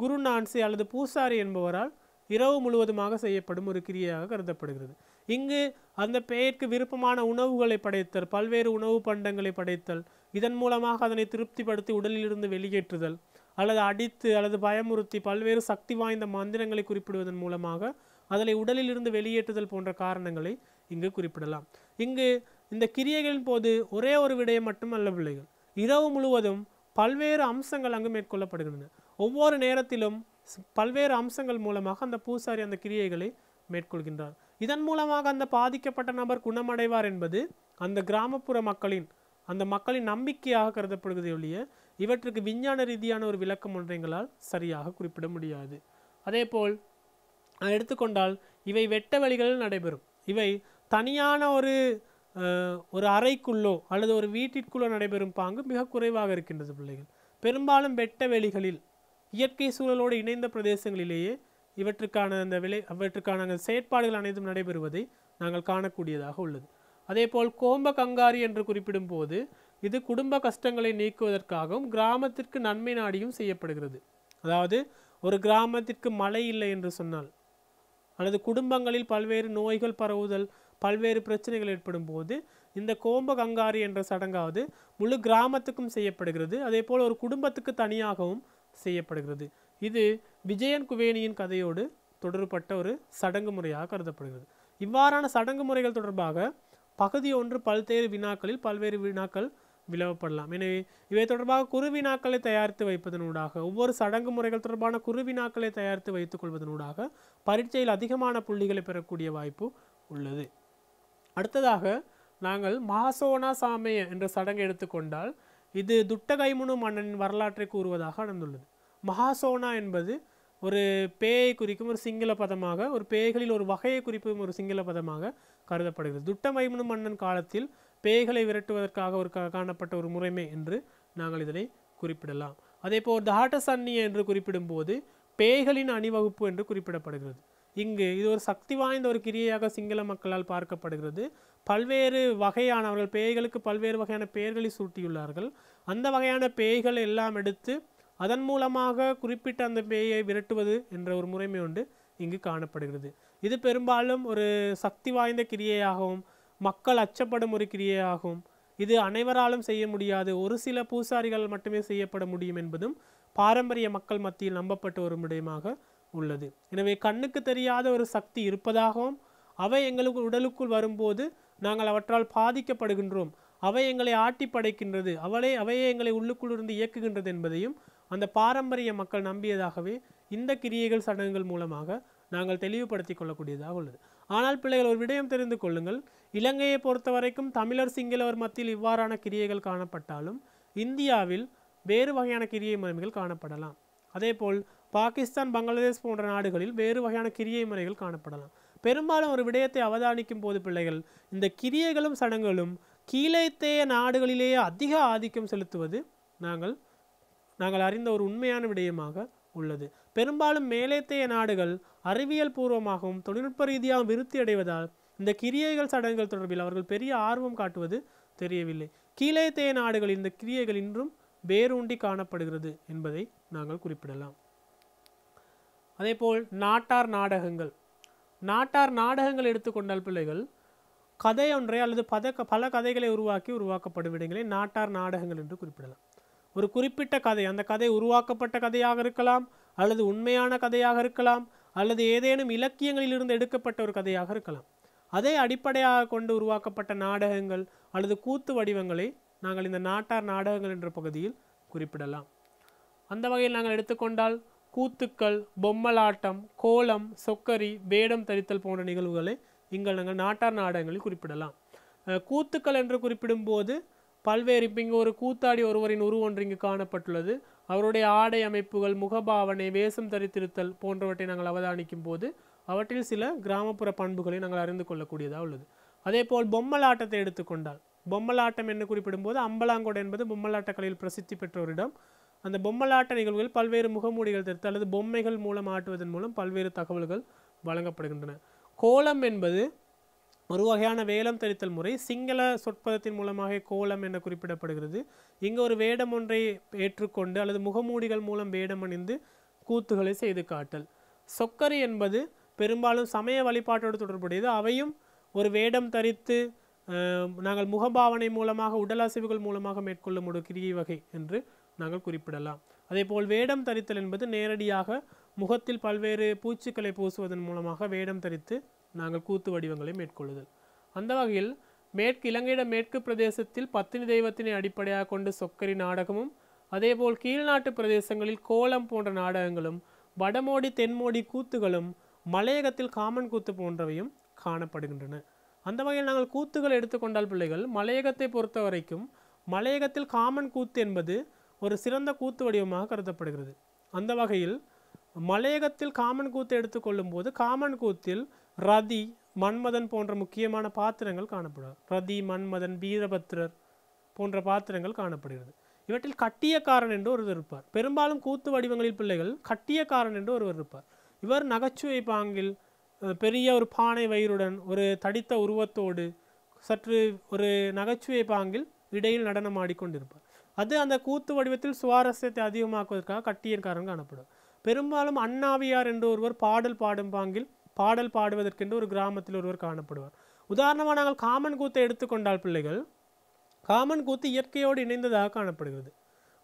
குரு நான்சி அல்லது பூசாரி என்பவரால் இரவு முழுவதுமாக செய்யப்படும் ஒரு கிரியாக கருதப்படுகிறது இங்கு அந்த பெயருக்கு விருப்பமான உணவுகளை படைத்தல் பல்வேறு உணவு பண்டங்களை படைத்தல் இதன் மூலமாக அதனை திருப்திப்படுத்தி உடலிலிருந்து வெளியேற்றுதல் அல்லது அடித்து அல்லது பயமுறுத்தி பல்வேறு சக்தி வாய்ந்த மந்திரங்களை குறிப்பிடுவதன் மூலமாக அதனை உடலிலிருந்து வெளியேற்றுதல் போன்ற காரணங்களை இங்கு குறிப்பிடலாம் இங்கு இந்த கிரியைகளின் போது ஒரே ஒரு விடயம் மட்டுமல்ல பிள்ளைகள் இரவு முழுவதும் பல்வேறு அம்சங்கள் அங்கு மேற்கொள்ளப்படுகின்றன ஒவ்வொரு நேரத்திலும் பல்வேறு அம்சங்கள் மூலமாக அந்த பூசாரி அந்த கிரியைகளை மேற்கொள்கின்றார் இதன் மூலமாக அந்த பாதிக்கப்பட்ட நபர் குணமடைவார் என்பது அந்த கிராமப்புற மக்களின் அந்த மக்களின் நம்பிக்கையாக கருதப்படுகிறது ஒழிய இவற்றுக்கு விஞ்ஞான ரீதியான ஒரு விளக்கம் ஒன்றைங்களால் சரியாக குறிப்பிட முடியாது அதேபோல் எடுத்துக்கொண்டால் இவை வெட்ட வழிகளில் நடைபெறும் இவை தனியான ஒரு ஒரு அறைக்குள்ளோ அல்லது ஒரு வீட்டிற்குள்ளோ நடைபெறும் பாங்கு மிக குறைவாக இருக்கின்றது பிள்ளைகள் பெரும்பாலும் வெட்ட வெளிகளில் இயற்கை சூழலோடு இணைந்த பிரதேசங்களிலேயே இவற்றுக்கான அந்த விலை அவற்றுக்கான அந்த செயற்பாடுகள் அனைத்தும் நடைபெறுவதை நாங்கள் காணக்கூடியதாக உள்ளது அதேபோல் கோம்ப கங்காரி என்று குறிப்பிடும் போது இது குடும்ப கஷ்டங்களை நீக்குவதற்காகவும் கிராமத்திற்கு நன்மை நாடியும் செய்யப்படுகிறது அதாவது ஒரு கிராமத்திற்கு மழை இல்லை என்று சொன்னால் அல்லது குடும்பங்களில் பல்வேறு நோய்கள் பரவுதல் பல்வேறு பிரச்சனைகள் ஏற்படும் போது இந்த கோம்ப கங்காரி என்ற சடங்காவது முழு கிராமத்துக்கும் செய்யப்படுகிறது அதே போல் ஒரு குடும்பத்துக்கு தனியாகவும் செய்யப்படுகிறது இது விஜயன் குவேனியின் கதையோடு தொடர்பட்ட ஒரு சடங்கு முறையாக கருதப்படுகிறது இவ்வாறான சடங்கு முறைகள் தொடர்பாக பகுதி ஒன்று பல்வேறு வினாக்களில் பல்வேறு வினாக்கள் விளவப்படலாம் எனவே இவை தொடர்பாக குருவினாக்களை தயாரித்து வைப்பதனூடாக ஒவ்வொரு சடங்கு முறைகள் தொடர்பான குருவினாக்களை தயாரித்து வைத்துக் கொள்வதனூடாக பரீட்சையில் அதிகமான புள்ளிகளை பெறக்கூடிய வாய்ப்பு உள்ளது அடுத்ததாக நாங்கள் மகாசோனா சாமிய என்ற சடங்கு எடுத்துக்கொண்டால் இது துட்டகைமுனு மன்னனின் வரலாற்றை கூறுவதாக நடந்துள்ளது மகாசோனா என்பது ஒரு பேயை குறிக்கும் ஒரு சிங்கள பதமாக ஒரு பேய்களில் ஒரு வகையை குறிக்கும் ஒரு சிங்கள பதமாக கருதப்படுகிறது துட்டமைமுனு மன்னன் காலத்தில் பேய்களை விரட்டுவதற்காக ஒரு காணப்பட்ட ஒரு முறைமை என்று நாங்கள் இதனை குறிப்பிடலாம் அதே போல் தாட்டஸ் அந்நிய என்று குறிப்பிடும்போது பேய்களின் அணிவகுப்பு என்று குறிப்பிடப்படுகிறது இங்கு இது ஒரு சக்தி வாய்ந்த ஒரு கிரியையாக சிங்கள மக்களால் பார்க்கப்படுகிறது பல்வேறு வகையானவர்கள் பேய்களுக்கு பல்வேறு வகையான பெயர்களை சூட்டியுள்ளார்கள் அந்த வகையான பேய்களை எல்லாம் எடுத்து அதன் மூலமாக குறிப்பிட்ட அந்த பேயை விரட்டுவது என்ற ஒரு முறைமை உண்டு இங்கு காணப்படுகிறது இது பெரும்பாலும் ஒரு சக்தி வாய்ந்த கிரியையாகவும் மக்கள் அச்சப்படும் ஒரு கிரியையாகும் இது அனைவராலும் செய்ய முடியாது ஒரு சில பூசாரிகள் மட்டுமே செய்யப்பட முடியும் என்பதும் பாரம்பரிய மக்கள் மத்தியில் நம்பப்பட்டு ஒரு விடயமாக உள்ளது எனவே கண்ணுக்கு தெரியாத ஒரு சக்தி இருப்பதாகவும் அவை எங்களுக்கு உடலுக்குள் வரும்போது நாங்கள் அவற்றால் பாதிக்கப்படுகின்றோம் அவை எங்களை ஆட்டி படைக்கின்றது அவளே அவையே எங்களை உள்ளுக்குள் இருந்து இயக்குகின்றது என்பதையும் அந்த பாரம்பரிய மக்கள் நம்பியதாகவே இந்த கிரியைகள் சடங்குகள் மூலமாக நாங்கள் தெளிவுபடுத்தி கொள்ளக்கூடியதாக உள்ளது ஆனால் பிள்ளைகள் ஒரு விடயம் தெரிந்து கொள்ளுங்கள் இலங்கையை பொறுத்த வரைக்கும் தமிழர் சிங்களவர் மத்தியில் இவ்வாறான கிரியைகள் காணப்பட்டாலும் இந்தியாவில் வேறு வகையான கிரியை முறைமைகள் காணப்படலாம் அதேபோல் பாகிஸ்தான் பங்களாதேஷ் போன்ற நாடுகளில் வேறு வகையான கிரியை முறைகள் காணப்படலாம் பெரும்பாலும் ஒரு விடயத்தை அவதானிக்கும் போது பிள்ளைகள் இந்த கிரியைகளும் சடங்குகளும் கீழைத்தேய நாடுகளிலேயே அதிக ஆதிக்கம் செலுத்துவது நாங்கள் நாங்கள் அறிந்த ஒரு உண்மையான விடயமாக உள்ளது பெரும்பாலும் மேலேத்தேய நாடுகள் அறிவியல் பூர்வமாகவும் தொழில்நுட்ப ரீதியாகவும் விருத்தி அடைவதால் இந்த கிரியைகள் சடங்குகள் தொடர்பில் அவர்கள் பெரிய ஆர்வம் காட்டுவது தெரியவில்லை கீழேத்தைய நாடுகளில் இந்த கிரியைகள் இன்றும் வேரூண்டி காணப்படுகிறது என்பதை நாங்கள் குறிப்பிடலாம் அதேபோல் நாட்டார் நாடகங்கள் நாட்டார் நாடகங்கள் எடுத்துக்கொண்டால் பிள்ளைகள் கதை ஒன்றை அல்லது பத பல கதைகளை உருவாக்கி உருவாக்கப்படும் இடங்களை நாட்டார் நாடகங்கள் என்று குறிப்பிடலாம் ஒரு குறிப்பிட்ட கதை அந்த கதை உருவாக்கப்பட்ட கதையாக இருக்கலாம் அல்லது உண்மையான கதையாக இருக்கலாம் அல்லது ஏதேனும் இலக்கியங்களிலிருந்து எடுக்கப்பட்ட ஒரு கதையாக இருக்கலாம் அதை அடிப்படையாக கொண்டு உருவாக்கப்பட்ட நாடகங்கள் அல்லது கூத்து வடிவங்களை நாங்கள் இந்த நாட்டார் நாடகங்கள் என்ற பகுதியில் குறிப்பிடலாம் அந்த வகையில் நாங்கள் எடுத்துக்கொண்டால் கூத்துக்கள் பொம்மலாட்டம் கோலம் சொக்கரி வேடம் தரித்தல் போன்ற நிகழ்வுகளை இங்கே நாங்கள் நாட்டார் நாடகங்களில் குறிப்பிடலாம் கூத்துக்கள் என்று குறிப்பிடும்போது பல்வேறு இப்போ இங்கே ஒரு கூத்தாடி ஒருவரின் உருவொன்று இங்கு காணப்பட்டுள்ளது அவருடைய ஆடை அமைப்புகள் முகபாவனை வேஷம் தரித்திருத்தல் போன்றவற்றை நாங்கள் அவதானிக்கும் போது அவற்றில் சில கிராமப்புற பண்புகளை நாங்கள் அறிந்து கொள்ளக்கூடியதாக உள்ளது அதே போல் பொம்மலாட்டத்தை எடுத்துக்கொண்டால் பொம்மலாட்டம் என்று குறிப்பிடும்போது அம்பலாங்கோடு என்பது பொம்மலாட்டக்கலையில் பிரசித்தி பெற்ற ஒரு இடம் அந்த பொம்மலாட்ட நிகழ்வுகள் பல்வேறு முகமூடிகள் தடுத்து அல்லது பொம்மைகள் மூலம் ஆட்டுவதன் மூலம் பல்வேறு தகவல்கள் வழங்கப்படுகின்றன கோலம் என்பது ஒரு வகையான வேலம் தெரித்தல் முறை சிங்கள சொற்பதத்தின் மூலமாக கோலம் என குறிப்பிடப்படுகிறது இங்கே ஒரு வேடம் ஒன்றை ஏற்றுக்கொண்டு அல்லது முகமூடிகள் மூலம் வேடம் அணிந்து கூத்துகளை செய்து காட்டல் சொக்கரி என்பது பெரும்பாலும் சமய வழிபாட்டோடு தொடர்புடையது அவையும் ஒரு வேடம் தரித்து நாங்கள் முகபாவனை மூலமாக உடலசைவுகள் மூலமாக மேற்கொள்ளும் ஒரு கிரியை வகை என்று நாங்கள் குறிப்பிடலாம் அதேபோல் வேடம் தரித்தல் என்பது நேரடியாக முகத்தில் பல்வேறு பூச்சுக்களை பூசுவதன் மூலமாக வேடம் தரித்து நாங்கள் கூத்து வடிவங்களை மேற்கொள்ளுதல் அந்த வகையில் மேற்கு இலங்கையிட மேற்கு பிரதேசத்தில் பத்தினி தெய்வத்தினை அடிப்படையாக கொண்டு சொக்கரி நாடகமும் அதேபோல் கீழ்நாட்டு பிரதேசங்களில் கோலம் போன்ற நாடகங்களும் வடமோடி தென்மோடி கூத்துகளும் மலையகத்தில் காமன் கூத்து போன்றவையும் காணப்படுகின்றன அந்த வகையில் நாங்கள் கூத்துகள் எடுத்துக்கொண்டால் பிள்ளைகள் மலையகத்தை பொறுத்த வரைக்கும் மலையகத்தில் காமன் கூத்து என்பது ஒரு சிறந்த கூத்து வடிவமாக கருதப்படுகிறது அந்த வகையில் மலையகத்தில் காமன் கூத்து எடுத்துக்கொள்ளும் போது காமன் கூத்தில் ரதி மன்மதன் போன்ற முக்கியமான பாத்திரங்கள் காணப்படும் ரதி மன்மதன் வீரபத்ரர் போன்ற பாத்திரங்கள் காணப்படுகிறது இவற்றில் கட்டியக்காரன் என்று ஒருவர் இருப்பார் பெரும்பாலும் கூத்து வடிவங்களில் பிள்ளைகள் கட்டியக்காரன் என்று ஒருவர் இருப்பார் இவர் நகைச்சுவை பாங்கில் பெரிய ஒரு பானை வயிறுடன் ஒரு தடித்த உருவத்தோடு சற்று ஒரு நகைச்சுவை பாங்கில் இடையில் நடனம் ஆடிக்கொண்டிருப்பார் அது அந்த கூத்து வடிவத்தில் சுவாரஸ்யத்தை அதிகமாக்குவதற்காக கட்டியன்காரன் காணப்படும் பெரும்பாலும் அண்ணாவியார் என்று ஒருவர் பாடல் பாடும் பாங்கில் பாடல் பாடுவதற்கென்று ஒரு கிராமத்தில் ஒருவர் காணப்படுவார் உதாரணமாக நாங்கள் காமன் கூத்தை எடுத்துக்கொண்டால் பிள்ளைகள் காமன் கூத்து இயற்கையோடு இணைந்ததாக காணப்படுகிறது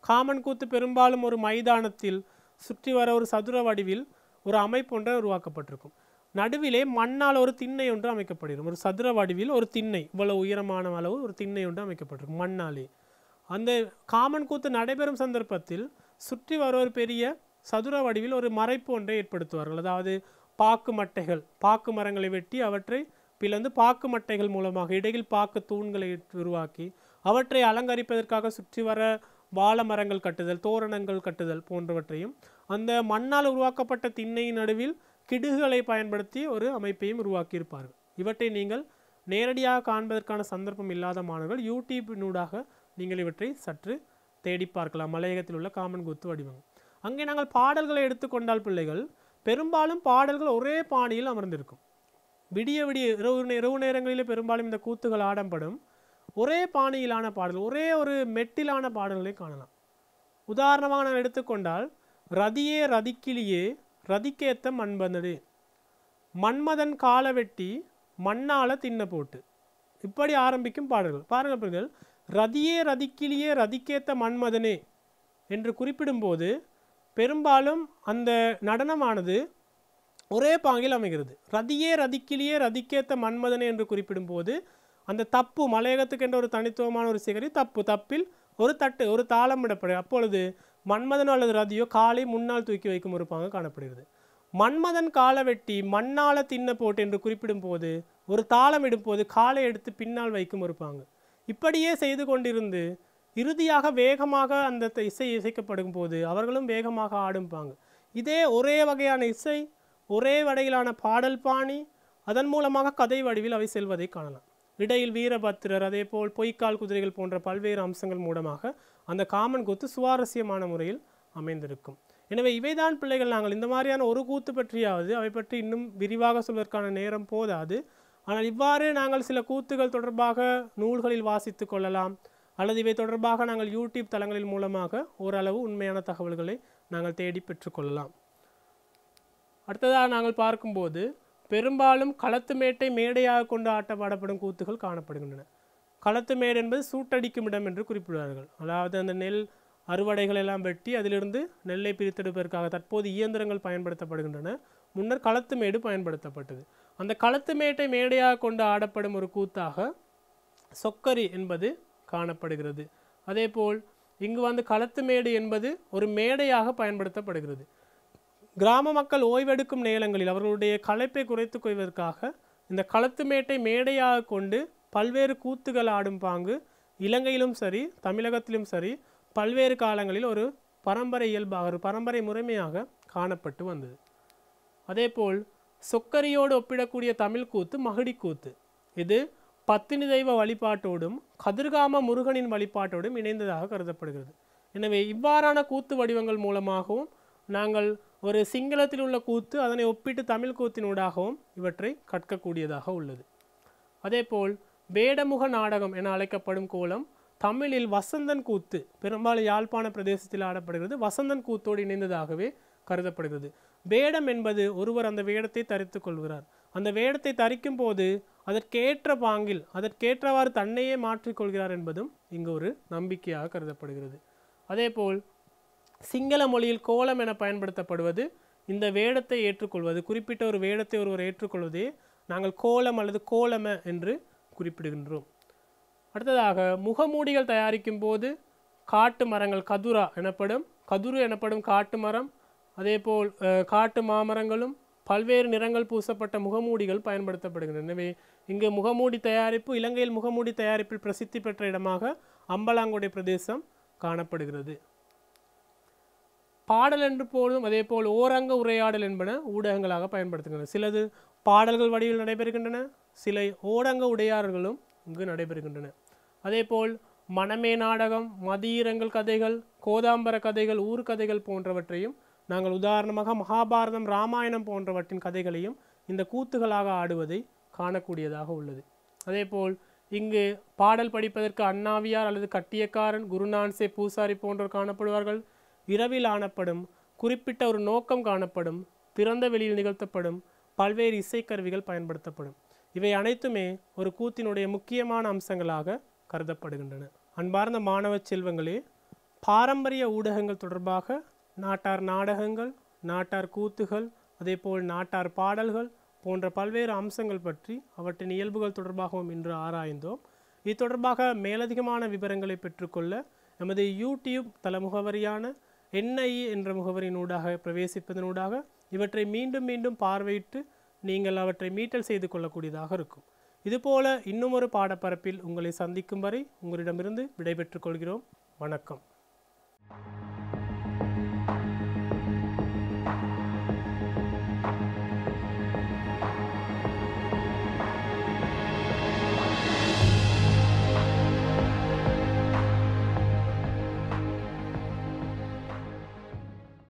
காமன் கூத்து பெரும்பாலும் ஒரு மைதானத்தில் சுற்றி வர ஒரு சதுர வடிவில் ஒரு அமைப்பு ஒன்றை உருவாக்கப்பட்டிருக்கும் நடுவிலே மண்ணால் ஒரு திண்ணை ஒன்று அமைக்கப்படுகிறது ஒரு சதுர வடிவில் ஒரு திண்ணை இவ்வளவு உயரமான அளவு ஒரு திண்ணை ஒன்று அமைக்கப்பட்டிருக்கும் மண்ணாலே அந்த காமன் கூத்து நடைபெறும் சந்தர்ப்பத்தில் சுற்றி வர ஒரு பெரிய சதுர வடிவில் ஒரு மறைப்பு ஒன்றை ஏற்படுத்துவார்கள் அதாவது பாக்கு மட்டைகள் பாக்கு மரங்களை வெட்டி அவற்றை பிளந்து பாக்கு மட்டைகள் மூலமாக இடையில் பாக்கு தூண்களை உருவாக்கி அவற்றை அலங்கரிப்பதற்காக சுற்றி வர வாழ மரங்கள் கட்டுதல் தோரணங்கள் கட்டுதல் போன்றவற்றையும் அந்த மண்ணால் உருவாக்கப்பட்ட திண்ணையின் நடுவில் கிடுகுகளை பயன்படுத்தி ஒரு அமைப்பையும் உருவாக்கியிருப்பார்கள் இவற்றை நீங்கள் நேரடியாக காண்பதற்கான சந்தர்ப்பம் இல்லாத மாணவர்கள் யூடியூபினூடாக நீங்கள் இவற்றை சற்று தேடி பார்க்கலாம் மலையகத்தில் உள்ள காமன் குத்து வடிவங்கள் அங்கே நாங்கள் பாடல்களை எடுத்துக்கொண்டால் பிள்ளைகள் பெரும்பாலும் பாடல்கள் ஒரே பாணியில் அமர்ந்திருக்கும் விடிய விடிய இரவு இரவு நேரங்களில் பெரும்பாலும் இந்த கூத்துகள் ஆடம்படும் ஒரே பாணியிலான பாடல் ஒரே ஒரு மெட்டிலான பாடல்களை காணலாம் உதாரணமாக நான் எடுத்துக்கொண்டால் ரதியே ரதிக்கிளியே ரதிக்கேத்த மண்பந்தனே மன்மதன் காலை வெட்டி மண்ணால் தின்ன போட்டு இப்படி ஆரம்பிக்கும் பாடல்கள் பாருங்கள் புரிதல் ரதியே ரதிக்கிளியே ரதிக்கேத்த மன்மதனே என்று குறிப்பிடும்போது பெரும்பாலும் அந்த நடனமானது ஒரே பாங்கில் அமைகிறது ரதியே ரதிக்கிளியே ரதிக்கேத்த மன்மதனே என்று குறிப்பிடும்போது அந்த தப்பு மலையகத்துக்கென்ற ஒரு தனித்துவமான ஒரு சிகரி தப்பு தப்பில் ஒரு தட்டு ஒரு தாளம் விடப்படும் அப்பொழுது மன்மதன் அல்லது ரதியோ காலை முன்னால் தூக்கி வைக்கும் ஒரு பாங்கு காணப்படுகிறது மன்மதன் காலை வெட்டி மண்ணால தின்ன போட்டு என்று குறிப்பிடும் போது ஒரு தாளம் போது காலை எடுத்து பின்னால் வைக்கும் ஒரு பாங்கு இப்படியே செய்து கொண்டிருந்து இறுதியாக வேகமாக அந்த இசை இசைக்கப்படும் போது அவர்களும் வேகமாக ஆடும்பாங்க இதே ஒரே வகையான இசை ஒரே வடையிலான பாடல் பாணி அதன் மூலமாக கதை வடிவில் அவை செல்வதை காணலாம் இடையில் வீரபத்திரர் அதே போல் பொய்க்கால் குதிரைகள் போன்ற பல்வேறு அம்சங்கள் மூலமாக அந்த காமன் கூத்து சுவாரஸ்யமான முறையில் அமைந்திருக்கும் எனவே இவைதான் பிள்ளைகள் நாங்கள் இந்த மாதிரியான ஒரு கூத்து பற்றியாவது அவை பற்றி இன்னும் விரிவாக சொல்வதற்கான நேரம் போதாது ஆனால் இவ்வாறு நாங்கள் சில கூத்துகள் தொடர்பாக நூல்களில் வாசித்து கொள்ளலாம் அல்லது இவை தொடர்பாக நாங்கள் யூடியூப் தளங்களின் மூலமாக ஓரளவு உண்மையான தகவல்களை நாங்கள் தேடி பெற்றுக்கொள்ளலாம் அடுத்ததாக நாங்கள் பார்க்கும்போது பெரும்பாலும் களத்து மேட்டை மேடையாக கொண்டு ஆட்டப்பாடப்படும் கூத்துகள் காணப்படுகின்றன களத்துமேடு என்பது சூட்டடிக்கும் இடம் என்று குறிப்பிடுவார்கள் அதாவது அந்த நெல் அறுவடைகள் எல்லாம் வெட்டி அதிலிருந்து நெல்லை பிரித்தெடுப்பதற்காக தற்போது இயந்திரங்கள் பயன்படுத்தப்படுகின்றன முன்னர் களத்துமேடு பயன்படுத்தப்பட்டது அந்த களத்துமேட்டை மேடையாக கொண்டு ஆடப்படும் ஒரு கூத்தாக சொக்கரி என்பது காணப்படுகிறது அதேபோல் இங்கு வந்து களத்துமேடு என்பது ஒரு மேடையாக பயன்படுத்தப்படுகிறது கிராம மக்கள் ஓய்வெடுக்கும் நேரங்களில் அவர்களுடைய களைப்பை குறைத்து கொள்வதற்காக இந்த களத்துமேட்டை மேடையாக கொண்டு பல்வேறு கூத்துகள் ஆடும் பாங்கு இலங்கையிலும் சரி தமிழகத்திலும் சரி பல்வேறு காலங்களில் ஒரு பரம்பரை இயல்பாக ஒரு பரம்பரை முறைமையாக காணப்பட்டு வந்தது அதேபோல் சொக்கரியோடு ஒப்பிடக்கூடிய தமிழ் கூத்து மகுடி கூத்து இது பத்தினி தெய்வ வழிபாட்டோடும் கதிர்காம முருகனின் வழிபாட்டோடும் இணைந்ததாக கருதப்படுகிறது எனவே இவ்வாறான கூத்து வடிவங்கள் மூலமாகவும் நாங்கள் ஒரு சிங்களத்தில் உள்ள கூத்து அதனை ஒப்பிட்டு தமிழ் கூத்தினூடாகவும் இவற்றை கற்கக்கூடியதாக உள்ளது அதேபோல் வேடமுக நாடகம் என அழைக்கப்படும் கோலம் தமிழில் வசந்தன் கூத்து பெரும்பாலும் யாழ்ப்பாண பிரதேசத்தில் ஆடப்படுகிறது வசந்தன் கூத்தோடு இணைந்ததாகவே கருதப்படுகிறது வேடம் என்பது ஒருவர் அந்த வேடத்தை தரித்து கொள்கிறார் அந்த வேடத்தை தரிக்கும் போது அதற்கேற்ற பாங்கில் அதற்கேற்றவாறு தன்னையே மாற்றிக்கொள்கிறார் என்பதும் இங்கு ஒரு நம்பிக்கையாக கருதப்படுகிறது அதேபோல் சிங்கள மொழியில் கோலம் என பயன்படுத்தப்படுவது இந்த வேடத்தை ஏற்றுக்கொள்வது குறிப்பிட்ட ஒரு வேடத்தை ஒருவர் ஏற்றுக்கொள்வதே நாங்கள் கோலம் அல்லது கோலம என்று குறிப்பிடுகின்றோம் அடுத்ததாக முகமூடிகள் தயாரிக்கும் போது காட்டு மரங்கள் கதுரா எனப்படும் கதுரு எனப்படும் காட்டு மரம் அதேபோல் காட்டு மாமரங்களும் பல்வேறு நிறங்கள் பூசப்பட்ட முகமூடிகள் பயன்படுத்தப்படுகின்றன எனவே இங்கு முகமூடி தயாரிப்பு இலங்கையில் முகமூடி தயாரிப்பில் பிரசித்தி பெற்ற இடமாக அம்பலாங்குடை பிரதேசம் காணப்படுகிறது பாடல் என்று போலும் அதே போல் ஓரங்க உரையாடல் என்பன ஊடகங்களாக பயன்படுத்துகின்றன சிலது பாடல்கள் வடிவில் நடைபெறுகின்றன சில ஓடங்க உடையாடல்களும் இங்கு நடைபெறுகின்றன அதேபோல் மனமே நாடகம் மதியீரங்கள் கதைகள் கோதாம்பர கதைகள் ஊர்கதைகள் போன்றவற்றையும் நாங்கள் உதாரணமாக மகாபாரதம் ராமாயணம் போன்றவற்றின் கதைகளையும் இந்த கூத்துகளாக ஆடுவதை காணக்கூடியதாக உள்ளது அதேபோல் இங்கு பாடல் படிப்பதற்கு அண்ணாவியார் அல்லது கட்டியக்காரன் குருநான்சே பூசாரி போன்றோர் காணப்படுவார்கள் இரவில் ஆணப்படும் குறிப்பிட்ட ஒரு நோக்கம் காணப்படும் திறந்த வெளியில் நிகழ்த்தப்படும் பல்வேறு இசைக்கருவிகள் பயன்படுத்தப்படும் இவை அனைத்துமே ஒரு கூத்தினுடைய முக்கியமான அம்சங்களாக கருதப்படுகின்றன அன்பார்ந்த மாணவ செல்வங்களே பாரம்பரிய ஊடகங்கள் தொடர்பாக நாட்டார் நாடகங்கள் நாட்டார் கூத்துகள் அதேபோல் நாட்டார் பாடல்கள் போன்ற பல்வேறு அம்சங்கள் பற்றி அவற்றின் இயல்புகள் தொடர்பாகவும் இன்று ஆராய்ந்தோம் இது தொடர்பாக மேலதிகமான விவரங்களை பெற்றுக்கொள்ள நமது யூடியூப் முகவரியான என்ஐஇ என்ற முகவரியினூடாக பிரவேசிப்பதனூடாக இவற்றை மீண்டும் மீண்டும் பார்வையிட்டு நீங்கள் அவற்றை மீட்டல் செய்து கொள்ளக்கூடியதாக இருக்கும் இதுபோல இன்னும் ஒரு பாடப்பரப்பில் உங்களை சந்திக்கும் வரை உங்களிடமிருந்து விடைபெற்றுக் கொள்கிறோம் வணக்கம்